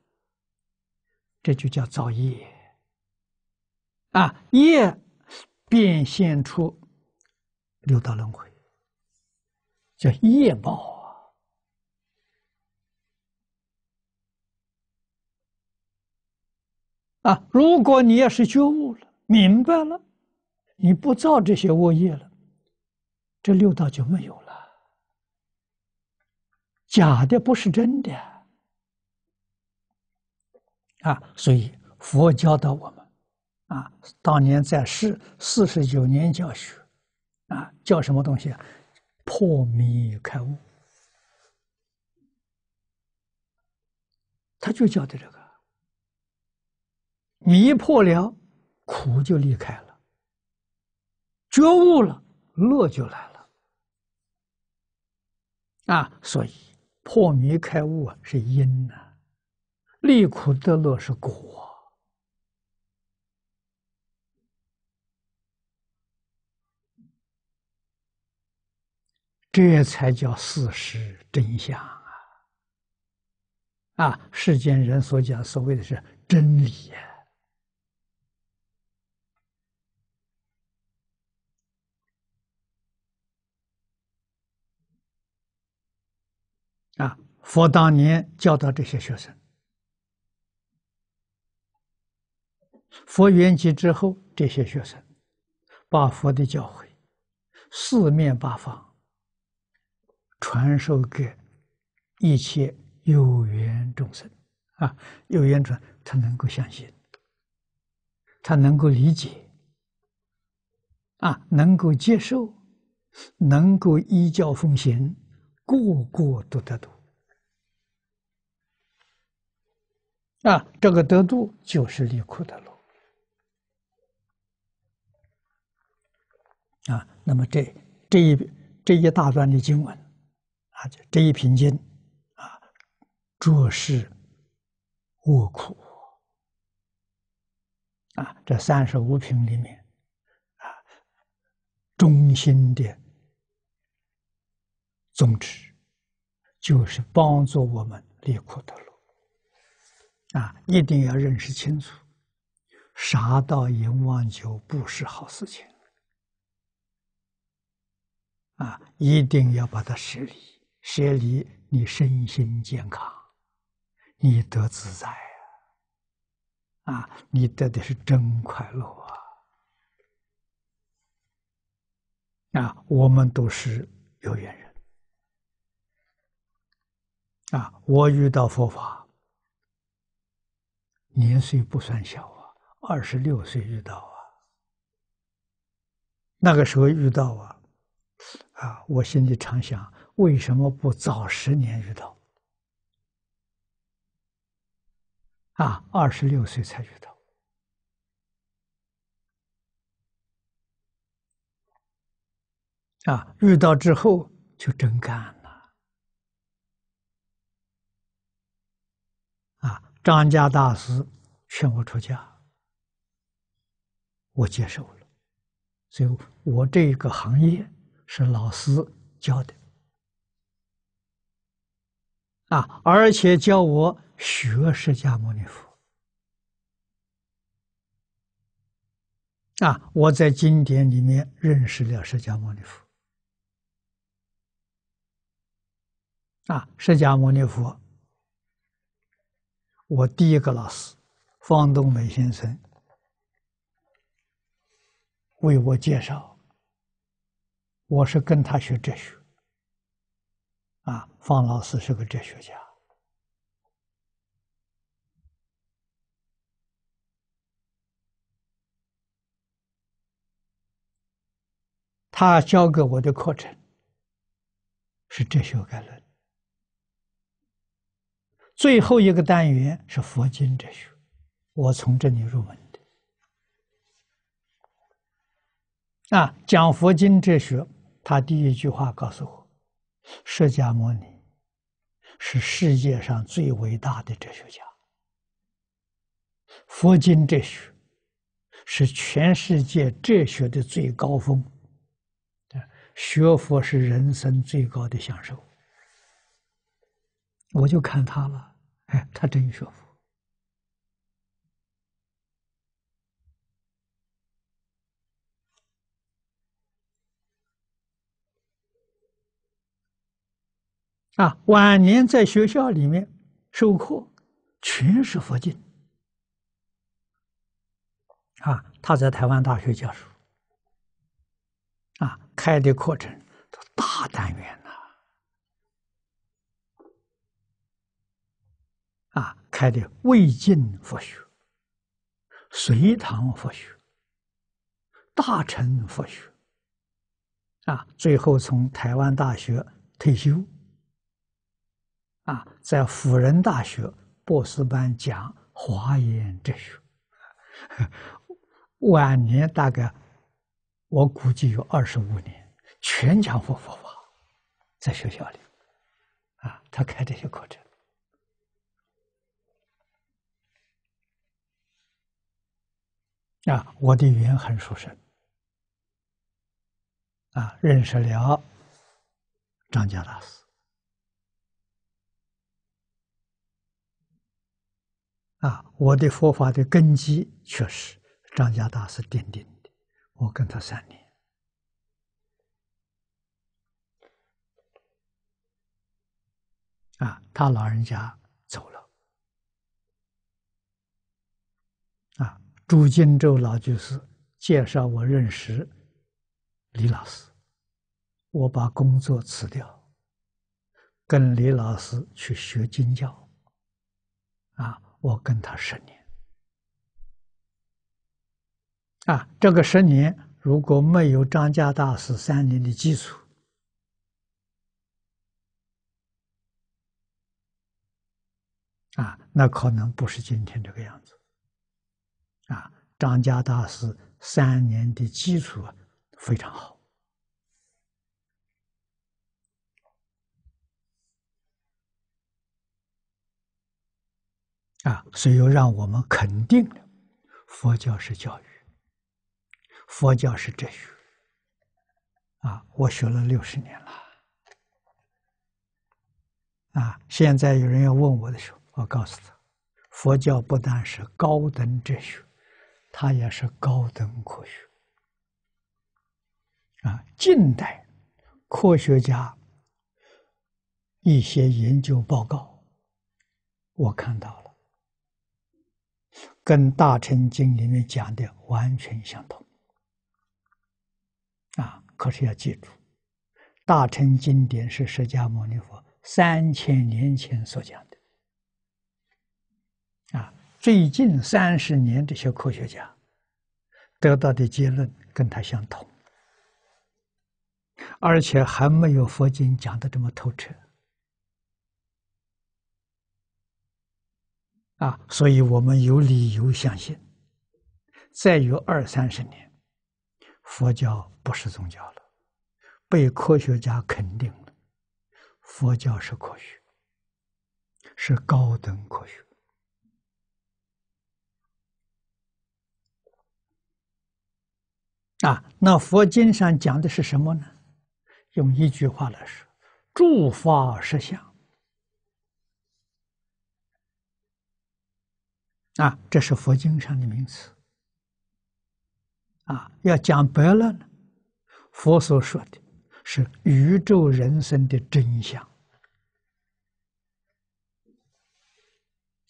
这就叫造业啊！业变现出六道轮回，叫业报啊！啊，如果你要是觉悟了、明白了，你不造这些恶业了，这六道就没有了。假的不是真的，啊，所以佛教导我们，啊，当年在世四十九年教学，啊，叫什么东西啊？破迷开悟，他就教的这个。迷破了，苦就离开了；觉悟了，乐就来了。啊，所以。破迷开悟是因呐，利苦得乐是果，这才叫事实真相啊！啊，世间人所讲所谓的是真理。佛当年教导这些学生，佛圆寂之后，这些学生把佛的教诲四面八方传授给一切有缘众生啊，有缘者他能够相信，他能够理解，啊，能够接受，能够依教奉行，个个都得度。啊，这个得度就是离苦的路。啊，那么这这一这一大段的经文，啊，就这一品经，啊，坐视卧苦，啊，这三十五品里面，啊，中心的宗旨就是帮助我们离苦的路。啊，一定要认识清楚，杀到阎王就不是好事情。啊，一定要把它舍离，舍离你身心健康，你得自在啊，你得的是真快乐啊。啊，我们都是有缘人。啊，我遇到佛法。年岁不算小啊，二十六岁遇到啊，那个时候遇到啊，啊，我心里常想，为什么不早十年遇到？啊，二十六岁才遇到，啊，遇到之后就真干。张家大师劝我出家，我接受了。所以，我这个行业是老师教的啊，而且教我学释迦牟尼佛啊。我在经典里面认识了释迦牟尼佛啊，释迦牟尼佛。我第一个老师方东美先生为我介绍，我是跟他学哲学，啊，方老师是个哲学家，他教给我的课程是《哲学概论》。最后一个单元是佛经哲学，我从这里入门的。啊，讲佛经哲学，他第一句话告诉我，释迦牟尼是世界上最伟大的哲学家，佛经哲学是全世界哲学的最高峰，学佛是人生最高的享受。我就看他了，哎，他真学佛。啊，晚年在学校里面授课，全是佛经。啊，他在台湾大学教书，啊，开的课程都大单元。啊，开的魏晋佛学、隋唐佛学、大乘佛学。啊，最后从台湾大学退休。啊，在辅仁大学博士班讲华严哲学，<laughs> 晚年大概我估计有二十五年，全讲佛法，在学校里，啊，他开这些课程。啊，我的语言很熟识，啊，认识了张家大师，啊，我的佛法的根基确实张家大师奠定的，我跟他三年，啊，他老人家。朱金洲老居士介绍我认识李老师，我把工作辞掉，跟李老师去学经教。啊，我跟他十年，啊，这个十年如果没有张家大师三年的基础，啊，那可能不是今天这个样子。啊，张家大师三年的基础非常好啊，所以又让我们肯定了佛教是教育，佛教是哲学啊。我学了六十年了啊，现在有人要问我的时候，我告诉他，佛教不但是高等哲学。它也是高等科学啊！近代科学家一些研究报告，我看到了，跟大乘经里面讲的完全相同啊！可是要记住，大乘经典是释迦牟尼佛三千年前所讲。最近三十年，这些科学家得到的结论跟他相同，而且还没有佛经讲的这么透彻啊！所以我们有理由相信，再有二三十年，佛教不是宗教了，被科学家肯定了，佛教是科学，是高等科学。啊，那佛经上讲的是什么呢？用一句话来说，诸法实相。啊，这是佛经上的名词。啊，要讲白了呢，佛所说的，是宇宙人生的真相。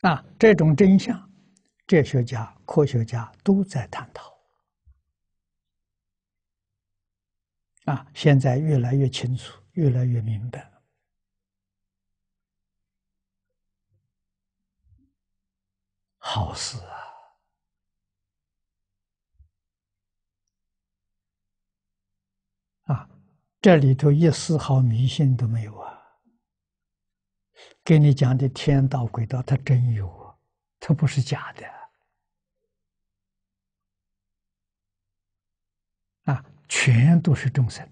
啊，这种真相，哲学家、科学家都在探讨。啊，现在越来越清楚，越来越明白，好事啊！啊，这里头一丝毫迷信都没有啊！给你讲的天道、鬼道，它真有啊，它不是假的。全都是众生，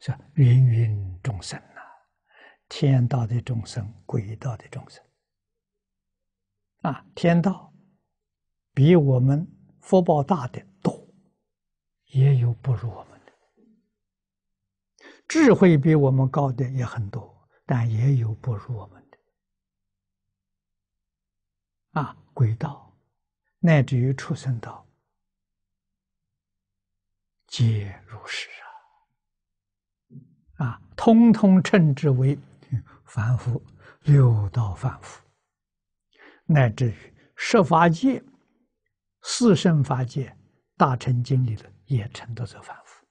是吧？芸芸众生呐，天道的众生、鬼道的众生，啊，天道比我们福报大的多，也有不如我们的；智慧比我们高的也很多，但也有不如我们的。啊，轨道，乃至于畜生道。皆如是啊！啊，通通称之为凡夫，六道凡夫，乃至于十法界、四圣法界、大乘经里的，也称得做凡夫。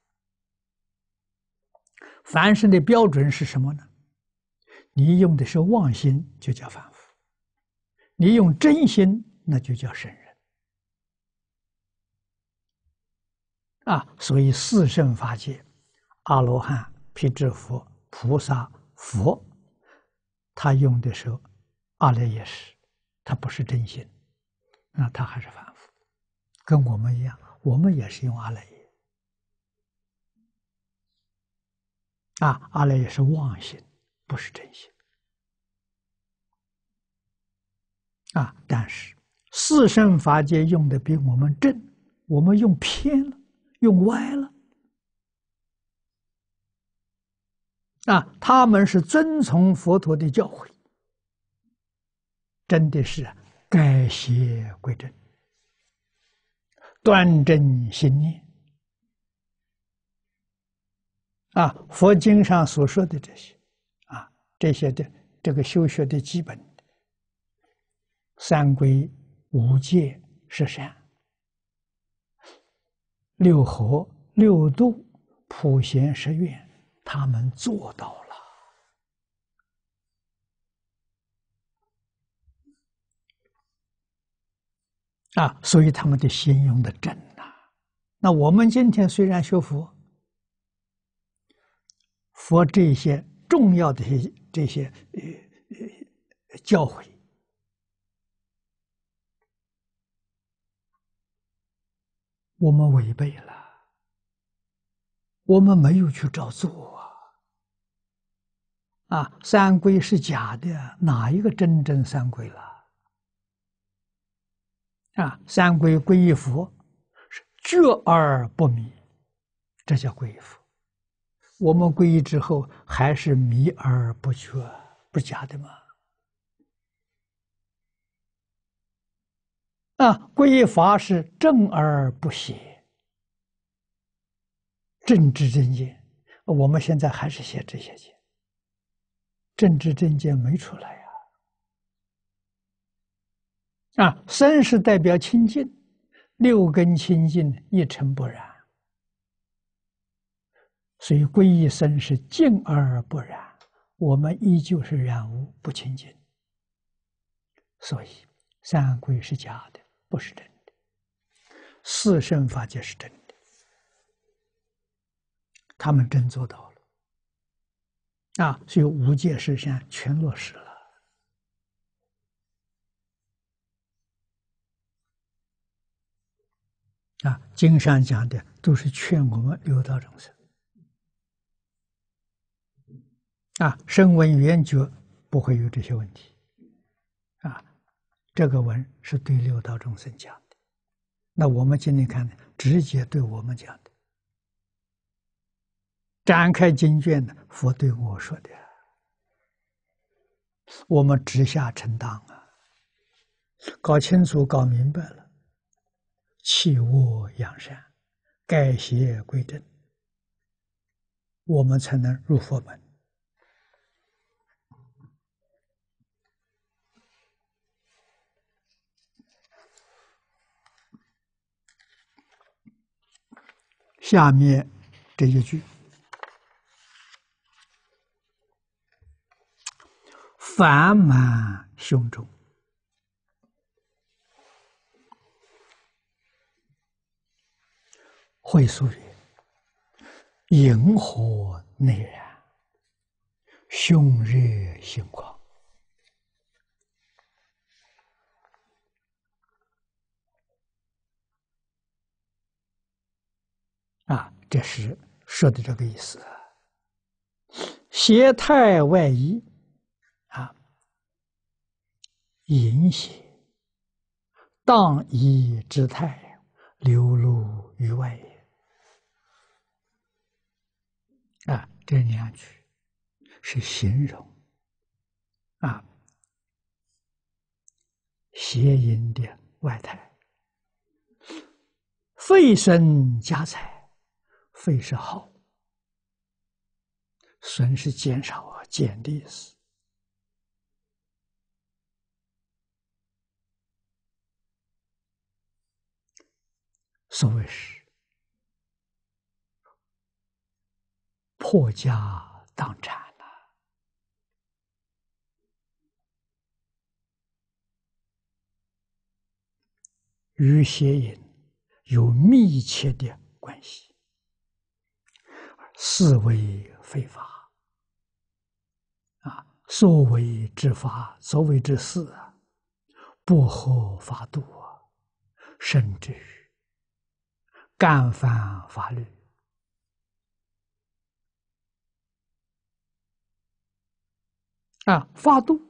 凡圣的标准是什么呢？你用的是妄心，就叫凡夫；你用真心，那就叫神啊，所以四圣法界，阿罗汉、辟支佛、菩萨、佛，他用的时候，阿赖耶识，他不是真心，那他还是凡夫，跟我们一样，我们也是用阿赖耶，啊，阿赖也是妄心，不是真心，啊，但是四圣法界用的比我们正，我们用偏了。用歪了啊！他们是遵从佛陀的教诲，真的是改邪归正、端正心念啊！佛经上所说的这些，啊，这些的这个修学的基本三规五戒是善。六合、六度、普贤十愿，他们做到了啊！所以他们的心用的真呐。那我们今天虽然学佛，佛这些重要的些这些呃呃教诲。我们违背了，我们没有去照做啊！啊，三归是假的，哪一个真正三归了？啊，三归皈依佛，是觉而不迷，这叫归依佛。我们皈依之后，还是迷而不觉，不假的吗？啊，皈依法是正而不邪，正知正见。我们现在还是写这些经，政治正见没出来呀。啊，身是代表清净，六根清净一尘不染，所以皈依身是净而不染。我们依旧是染污不清净，所以三皈是假的。不是真的，四圣法界是真的，他们真做到了啊！所以无界实相全落实了啊！经上讲的都是劝我们六道众生啊，声闻缘觉不会有这些问题。这个文是对六道众生讲的，那我们今天看，直接对我们讲的，展开经卷呢，佛对我说的，我们直下承当啊，搞清楚、搞明白了，弃恶扬善，改邪归正，我们才能入佛门。下面这一句，繁满胸中。会所曰：“迎合内燃，胸热心狂。”啊，这是说的这个意思。邪态外移，啊，淫邪荡逸之态流露于外。啊，这两句是形容啊邪淫的外态，费身加财。费是耗，损是减少啊，减的意思。所谓是破家荡产了，与邪淫有密切的关系。是为非法啊！所为之法，所为之事啊，不合法度啊，甚至干犯法律啊！法度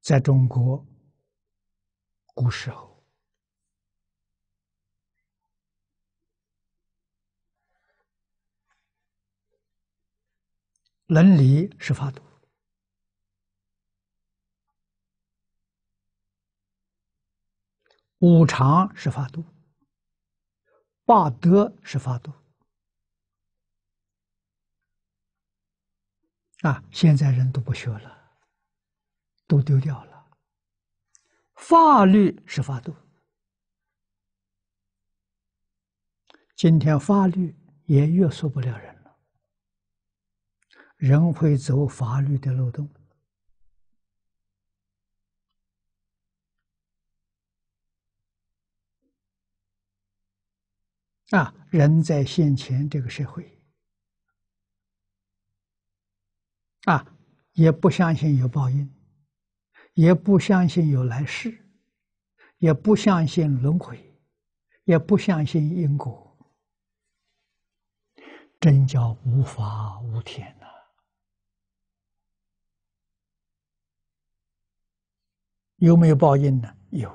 在中国古时候。伦理是法度，五常是法度，八德是法度。啊，现在人都不学了，都丢掉了。法律是法度，今天法律也约束不了人。人会走法律的漏洞啊！人在现前这个社会啊，也不相信有报应，也不相信有来世，也不相信轮回，也不相信因果，真叫无法无天。有没有报应呢？有。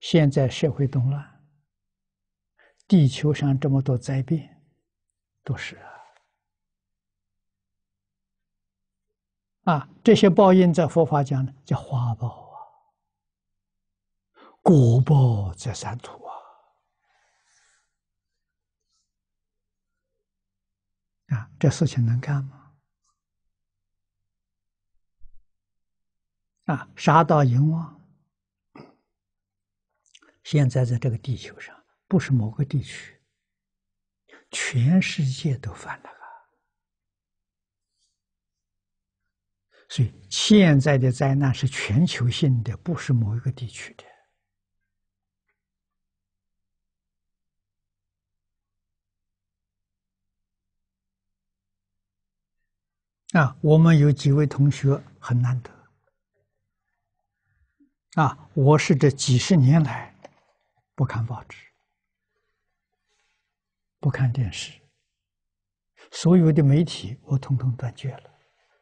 现在社会动乱，地球上这么多灾变，都是啊。啊，这些报应在佛法讲呢，叫花报啊，果报在三途啊。啊，这事情能干吗？啊，杀到淫王！现在在这个地球上，不是某个地区，全世界都犯了。所以现在的灾难是全球性的，不是某一个地区的。啊，我们有几位同学很难得。啊！我是这几十年来不看报纸，不看电视，所有的媒体我统统断绝了，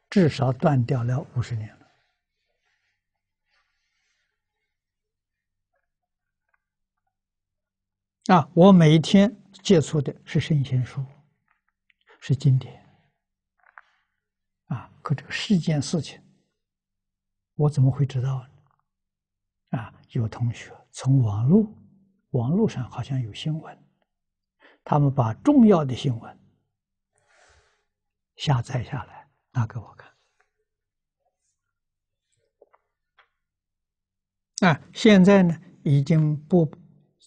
至少断掉了五十年了。啊！我每一天接触的是圣贤书，是经典。啊！可这个世间事情，我怎么会知道呢？有同学从网络、网络上好像有新闻，他们把重要的新闻下载下来拿给我看。啊，现在呢已经不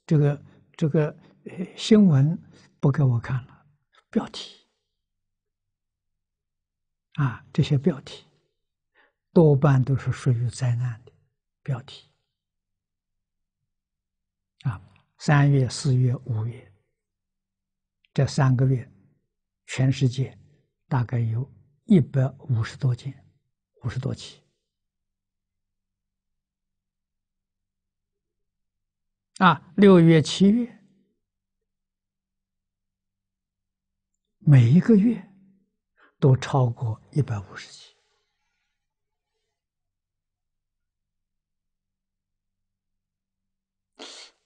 这个这个呃新闻不给我看了，标题啊这些标题多半都是属于灾难的标题。三月、四月、五月，这三个月，全世界大概有一百五十多件，五十多起。啊，六月、七月，每一个月都超过一百五十起。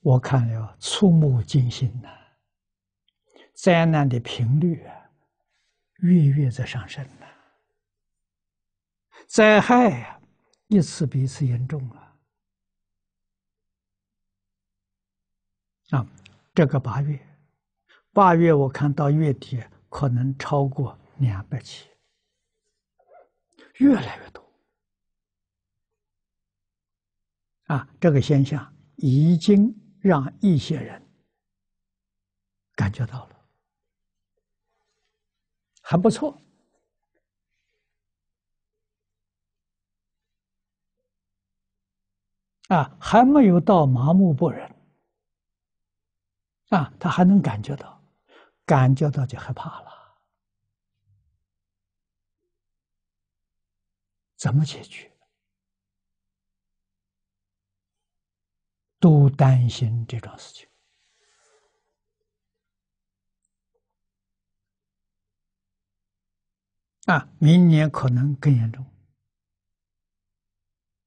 我看了，触目惊心呐！灾难的频率啊，月月在上升呐。灾害呀，一次比一次严重了。啊，这个八月，八月我看到月底可能超过两百起，越来越多。啊，这个现象已经。让一些人感觉到了，还不错啊，还没有到麻木不仁啊，他还能感觉到，感觉到就害怕了，怎么解决？都担心这种事情啊！明年可能更严重。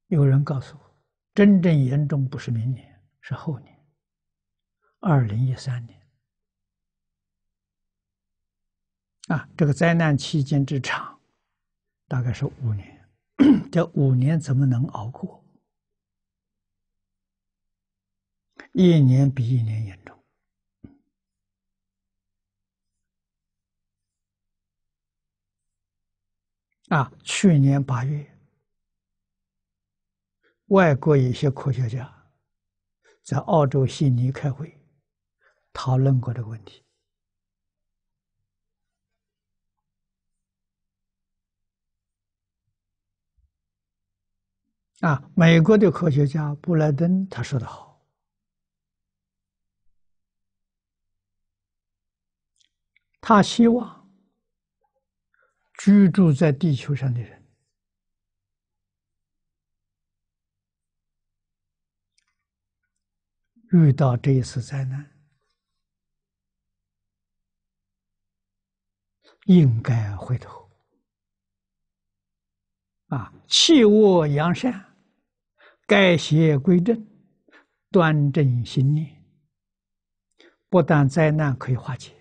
有人告诉我，真正严重不是明年，是后年，二零一三年啊！这个灾难期间之长，大概是五年。<clears throat> 这五年怎么能熬过？一年比一年严重啊！去年八月，外国一些科学家在澳洲悉尼开会，讨论过这个问题。啊，美国的科学家布莱登他说得好。他希望居住在地球上的人遇到这一次灾难，应该回头啊，弃恶扬善，改邪归正，端正心念，不但灾难可以化解。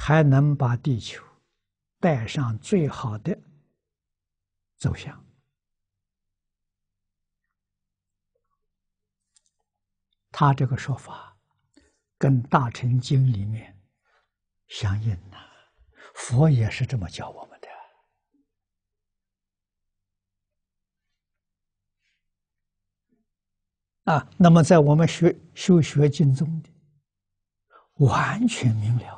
还能把地球带上最好的走向，他这个说法跟《大乘经》里面相应呢。佛也是这么教我们的啊。那么，在我们学修学经中的，完全明了。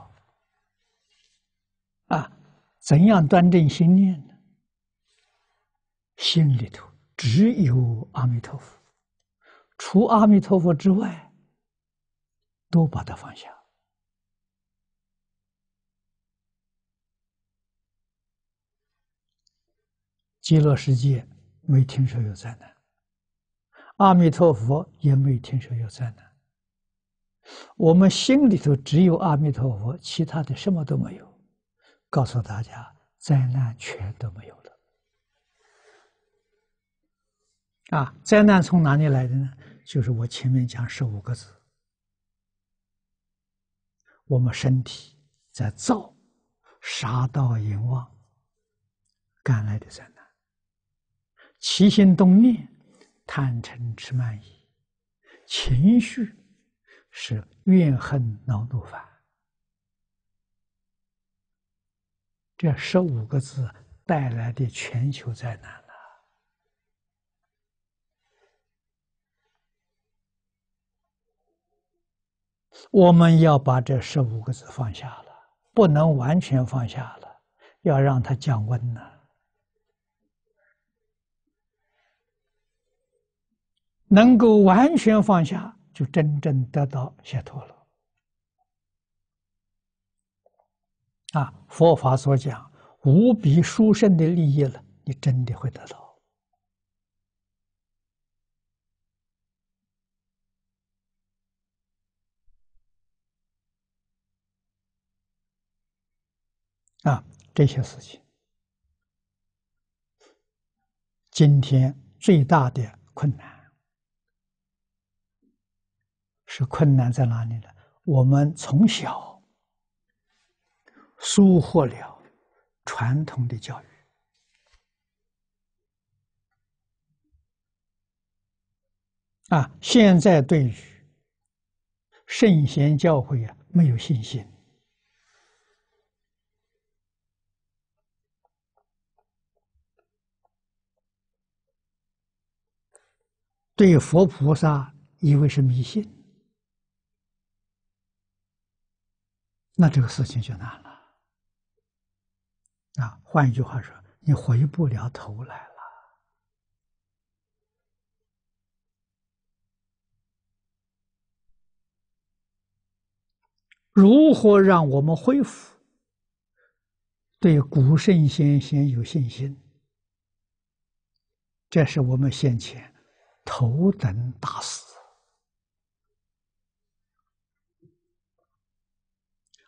怎样端正心念呢？心里头只有阿弥陀佛，除阿弥陀佛之外，都把它放下。极乐世界没听说有灾难，阿弥陀佛也没听说有灾难。我们心里头只有阿弥陀佛，其他的什么都没有。告诉大家，灾难全都没有了。啊，灾难从哪里来的呢？就是我前面讲十五个字：，我们身体在造，杀盗淫妄，赶来的灾难；起心动念，贪嗔痴慢疑；情绪是怨恨、恼怒、烦。这十五个字带来的全球灾难了。我们要把这十五个字放下了，不能完全放下了，要让它降温呢。能够完全放下，就真正得到解脱了。啊，佛法所讲无比殊胜的利益了，你真的会得到啊！这些事情，今天最大的困难是困难在哪里呢？我们从小。收获了传统的教育啊，现在对于圣贤教诲啊没有信心，对佛菩萨以为是迷信，那这个事情就难了。那换一句话说，你回不了头来了。如何让我们恢复对古圣先贤有信心？这是我们先前头等大事。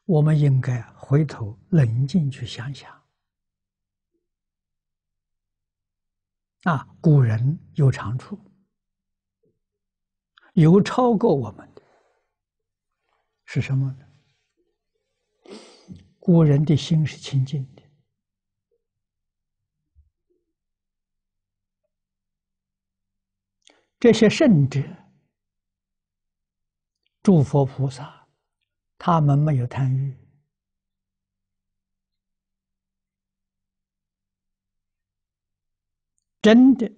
我们应该回头冷静去想想。啊，古人有长处，有超过我们的，是什么呢？古人的心是清净的，这些圣者、诸佛菩萨，他们没有贪欲。真的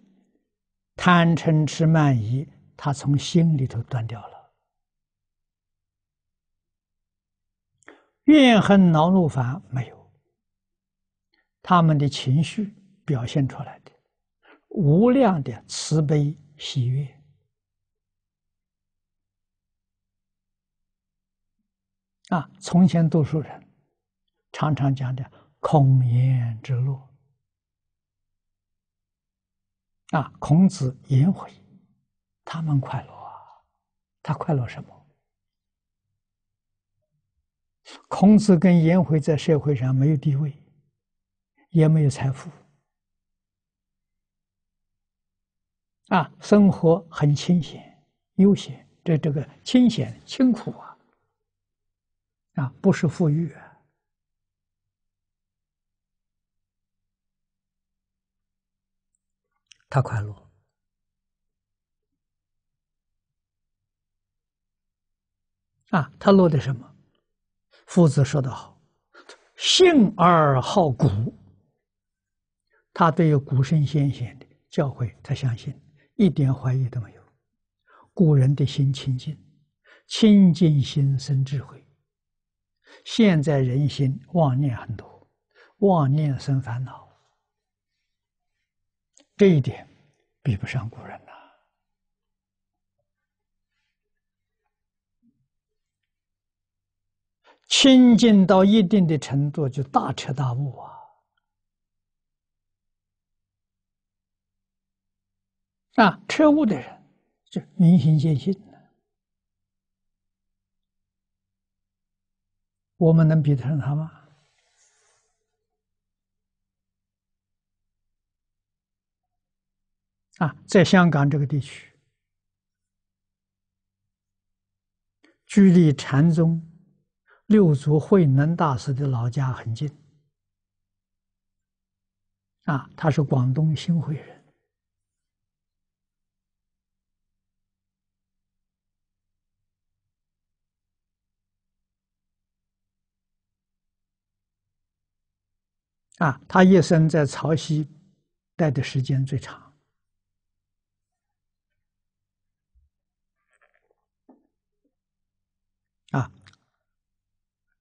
贪嗔痴慢疑，他从心里头断掉了；怨恨恼怒烦没有，他们的情绪表现出来的无量的慈悲喜悦啊！从前读书人常常讲的“空言之乐”。啊，孔子、颜回，他们快乐啊！他快乐什么？孔子跟颜回在社会上没有地位，也没有财富。啊，生活很清闲、悠闲，这这个清闲清苦啊！啊，不是富裕。啊。他快乐啊！他落的什么？夫子说得好：“性而好古。”他对于古圣先贤的教诲，他相信一点怀疑都没有。古人的心清净，清净心生智慧。现在人心妄念很多，妄念生烦恼。这一点比不上古人呐！亲近到一定的程度，就大彻大悟啊！啊，彻悟的人就明心见性了。我们能比得上他吗？啊，在香港这个地区，距离禅宗六祖慧能大师的老家很近。啊，他是广东新会人。啊，他一生在潮汐待的时间最长。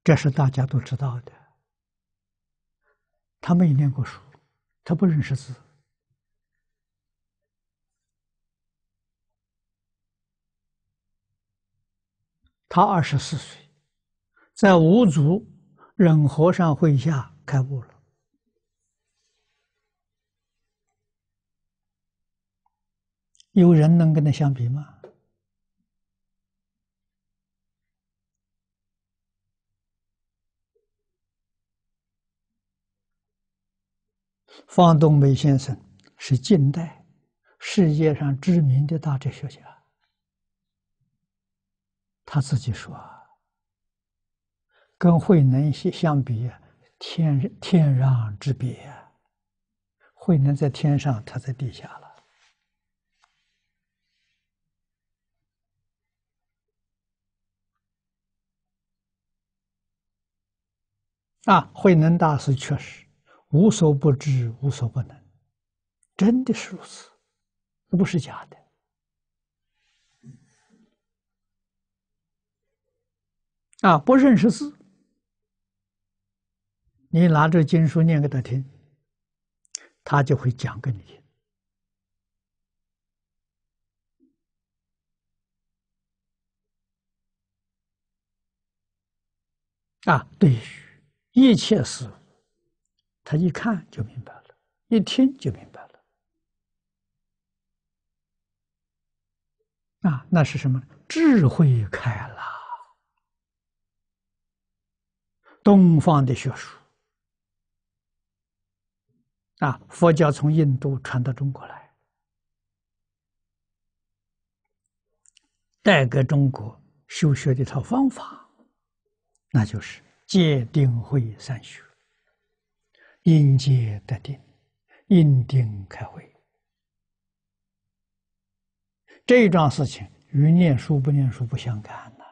这是大家都知道的。他没念过书，他不认识字。他二十四岁，在无足忍和尚麾下开悟了。有人能跟他相比吗？方东美先生是近代世界上知名的大哲学家。他自己说：“跟慧能相相比，天天壤之别。慧能在天上，他在地下了。”啊，慧能大师确实。无所不知，无所不能，真的是如此，不是假的。啊，不认识字，你拿着经书念给他听，他就会讲给你。听。啊，对，一切事物。他一看就明白了，一听就明白了。啊，那是什么？智慧开了。东方的学术，啊，佛教从印度传到中国来，带给中国修学的一套方法，那就是戒定慧三学。应接得定，应定开会。这一桩事情与念书不念书不相干呐。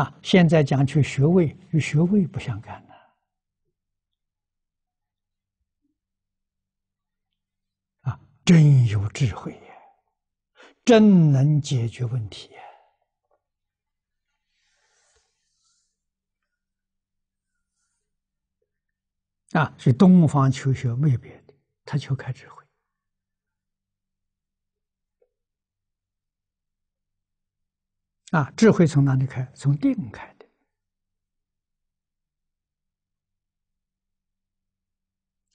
啊，现在讲求学位与学位不相干呐。啊，真有智慧呀，真能解决问题。啊，所以东方求学没有别的，他求开智慧。啊，智慧从哪里开？从定开的。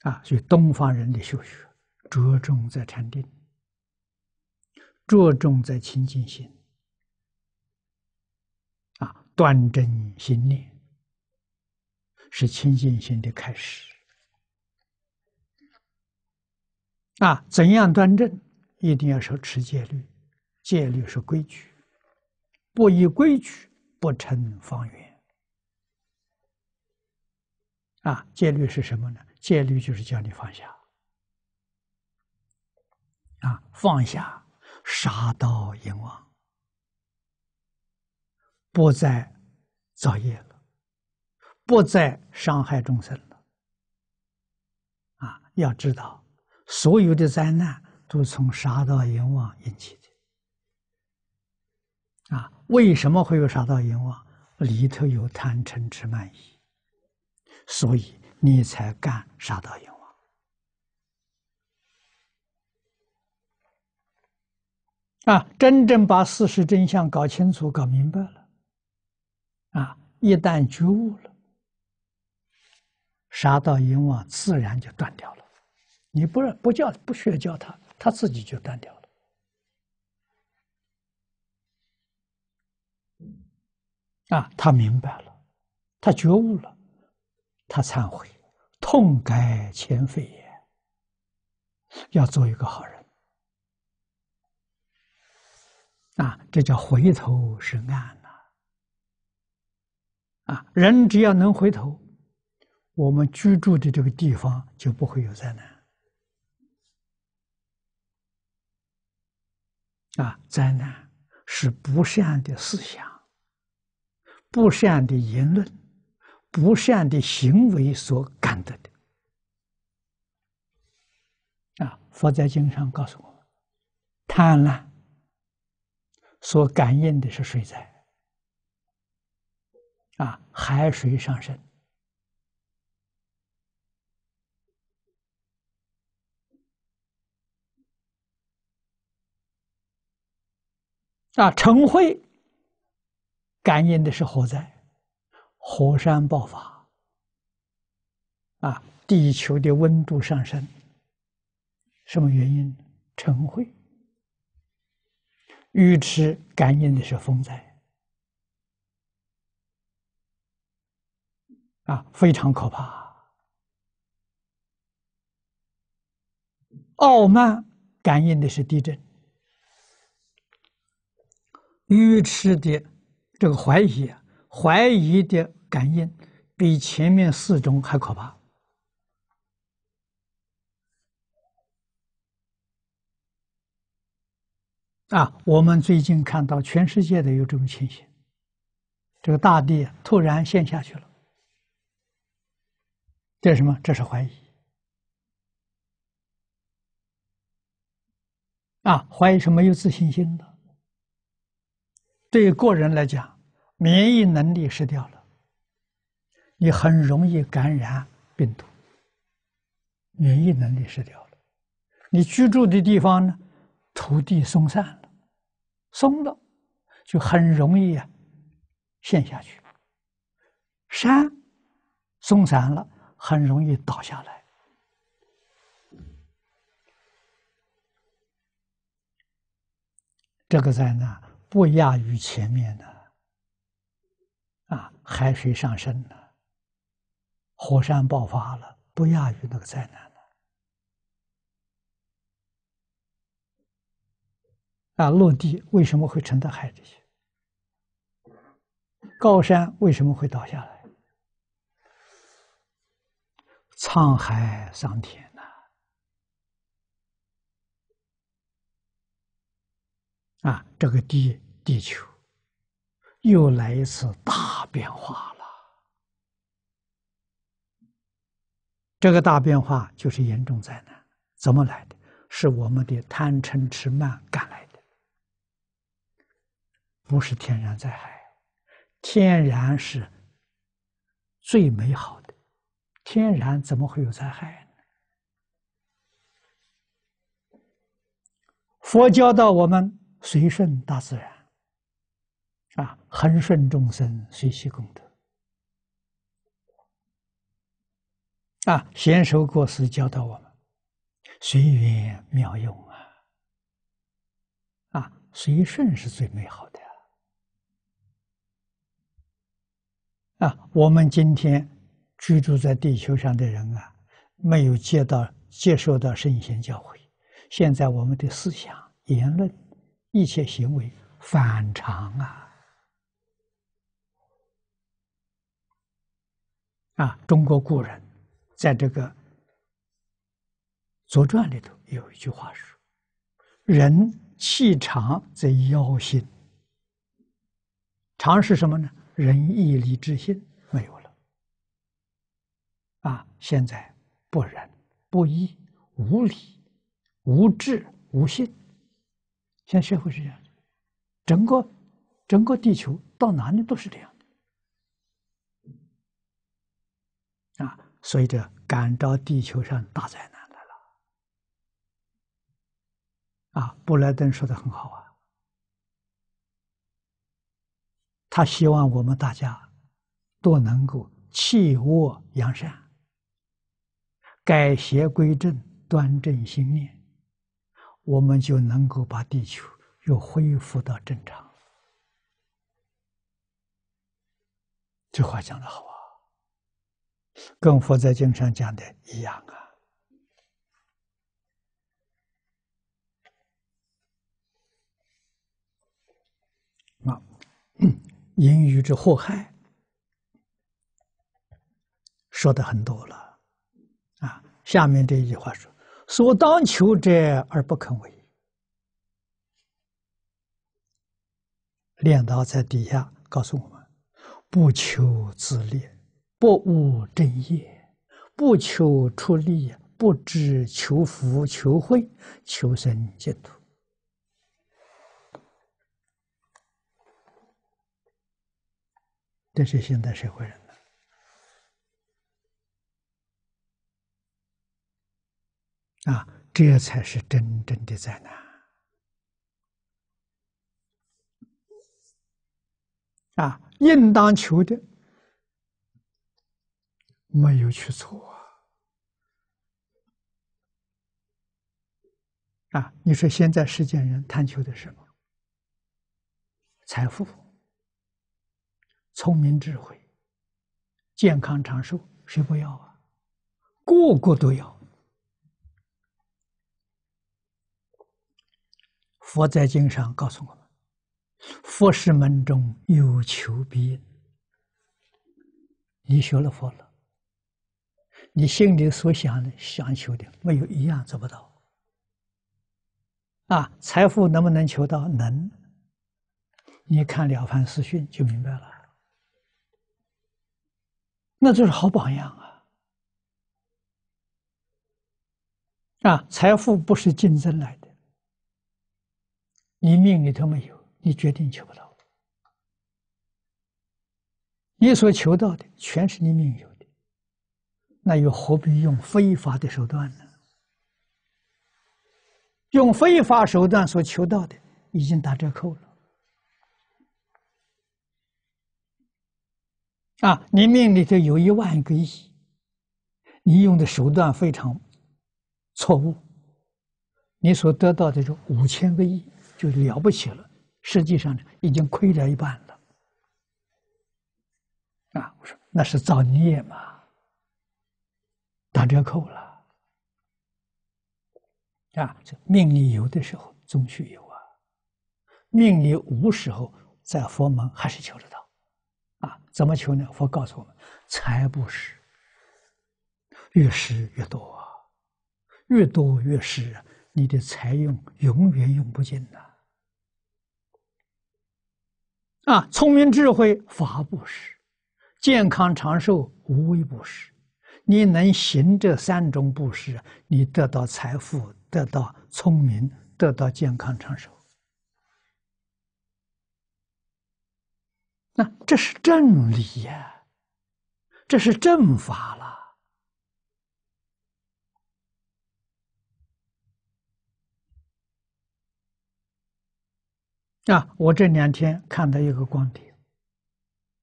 啊，所以东方人的修学着重在禅定，着重在清净心，啊，端正心念。是清净心的开始啊！怎样端正？一定要守持戒律，戒律是规矩，不依规矩不成方圆啊！戒律是什么呢？戒律就是叫你放下啊，放下杀盗淫妄，不再造业了。不再伤害众生了。啊，要知道，所有的灾难都从杀盗淫妄引起的。啊，为什么会有杀盗淫妄？里头有贪嗔痴慢疑，所以你才干杀盗淫妄。啊，真正把事实真相搞清楚、搞明白了，啊，一旦觉悟了。杀到阎王自然就断掉了。你不是不叫不需要教他，他自己就断掉了。啊，他明白了，他觉悟了，他忏悔，痛改前非也。要做一个好人啊，这叫回头是岸呐！啊，人只要能回头。我们居住的这个地方就不会有灾难啊！灾难是不善的思想、不善的言论、不善的行为所感得的啊！佛在经上告诉我们，贪婪所感应的是水灾啊，海水上升。啊，尘灰感应的是火灾，火山爆发。啊，地球的温度上升，什么原因？尘灰。雨池感应的是风灾。啊，非常可怕。傲慢感应的是地震。愚痴的这个怀疑，怀疑的感应，比前面四种还可怕。啊，我们最近看到全世界的有这种情形，这个大地突然陷下去了，这是什么？这是怀疑。啊，怀疑是没有自信心的。对于个人来讲，免疫能力失掉了，你很容易感染病毒。免疫能力失掉了，你居住的地方呢，土地松散了，松了就很容易啊陷下去。山松散了，很容易倒下来。这个灾难。不亚于前面的啊，海水上升了，火山爆发了，不亚于那个灾难了。啊，陆地为什么会沉到海底？高山为什么会倒下来？沧海桑田。啊，这个地地球又来一次大变化了。这个大变化就是严重灾难，怎么来的是我们的贪嗔痴慢赶来的，不是天然灾害。天然是最美好的，天然怎么会有灾害呢？佛教到我们。随顺大自然，啊，恒顺众生，随喜功德，啊，先说过师教导我们，随缘妙用啊，啊，随顺是最美好的啊，我们今天居住在地球上的人啊，没有接到接受到圣贤教诲，现在我们的思想言论。一切行为反常啊！啊，中国古人在这个《左传》里头有一句话说：“人气长则妖心。”常是什么呢？仁义礼智信没有了啊！现在不仁不义无礼无智无信。现在社会是这样的，整个整个地球到哪里都是这样的啊！所以这赶着地球上大灾难来了啊！布莱登说的很好啊，他希望我们大家都能够弃恶扬善，改邪归正，端正心念。我们就能够把地球又恢复到正常。这话讲的好啊，跟佛在经上讲的一样啊。啊，淫欲之祸害说的很多了，啊，下面这一句话说。所当求者而不肯为，练道在底下告诉我们：不求自利，不务正业，不求出力，不知求福、求慧、求生净土。这是现代社会人。啊，这才是真正的灾难！啊，应当求的，没有去做啊！啊，你说现在世间人贪求的什么？财富、聪明、智慧、健康、长寿，谁不要啊？个个都要。佛在经上告诉我们：“佛是门中有求必应。”你学了佛了，你心里所想、的、想求的，没有一样做不到。啊，财富能不能求到？能。你看了《凡四训》就明白了，那就是好榜样啊！啊，财富不是竞争来的。你命里头没有，你决定求不到。你所求到的全是你命有的，那又何必用非法的手段呢？用非法手段所求到的，已经打折扣了。啊，你命里头有一万个亿，你用的手段非常错误，你所得到的就五千个亿。就了不起了，实际上呢，已经亏掉一半了。啊，我说那是造孽嘛，打折扣了。啊，这命里有的时候终须有啊，命里无时候在佛门还是求得到。啊，怎么求呢？佛告诉我们：财不施，越施越多，啊，越多越施。你的财用永远用不尽呐！啊，聪明智慧法布施，健康长寿无微布施，你能行这三种布施，你得到财富，得到聪明，得到健康长寿。那这是正理呀，这是正法了。啊！我这两天看到一个观点，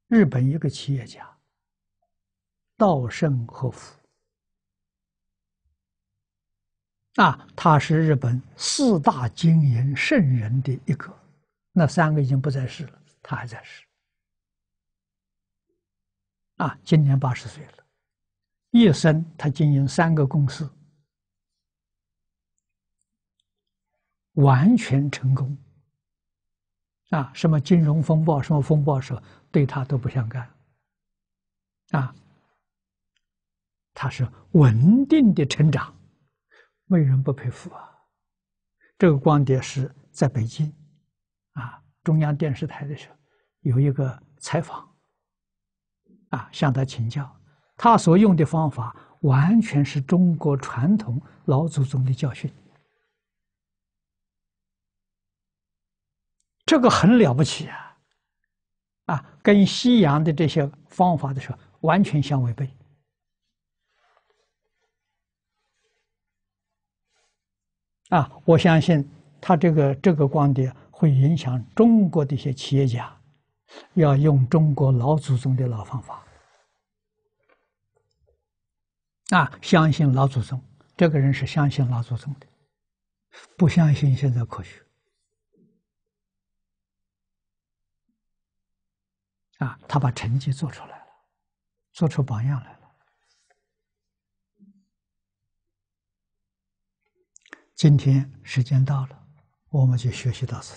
日本一个企业家，稻盛和夫。啊，他是日本四大经营圣人的一个，那三个已经不在世了，他还在世。啊，今年八十岁了，一生他经营三个公司，完全成功。啊，什么金融风暴，什么风暴时候，对他都不相干。啊，他是稳定的成长，没人不佩服啊。这个光碟是在北京，啊，中央电视台的时候有一个采访，啊，向他请教，他所用的方法完全是中国传统老祖宗的教训。这个很了不起啊！啊，跟西洋的这些方法的时候完全相违背。啊，我相信他这个这个观点会影响中国的一些企业家，要用中国老祖宗的老方法。啊，相信老祖宗，这个人是相信老祖宗的，不相信现在科学。啊，他把成绩做出来了，做出榜样来了。今天时间到了，我们就学习到此。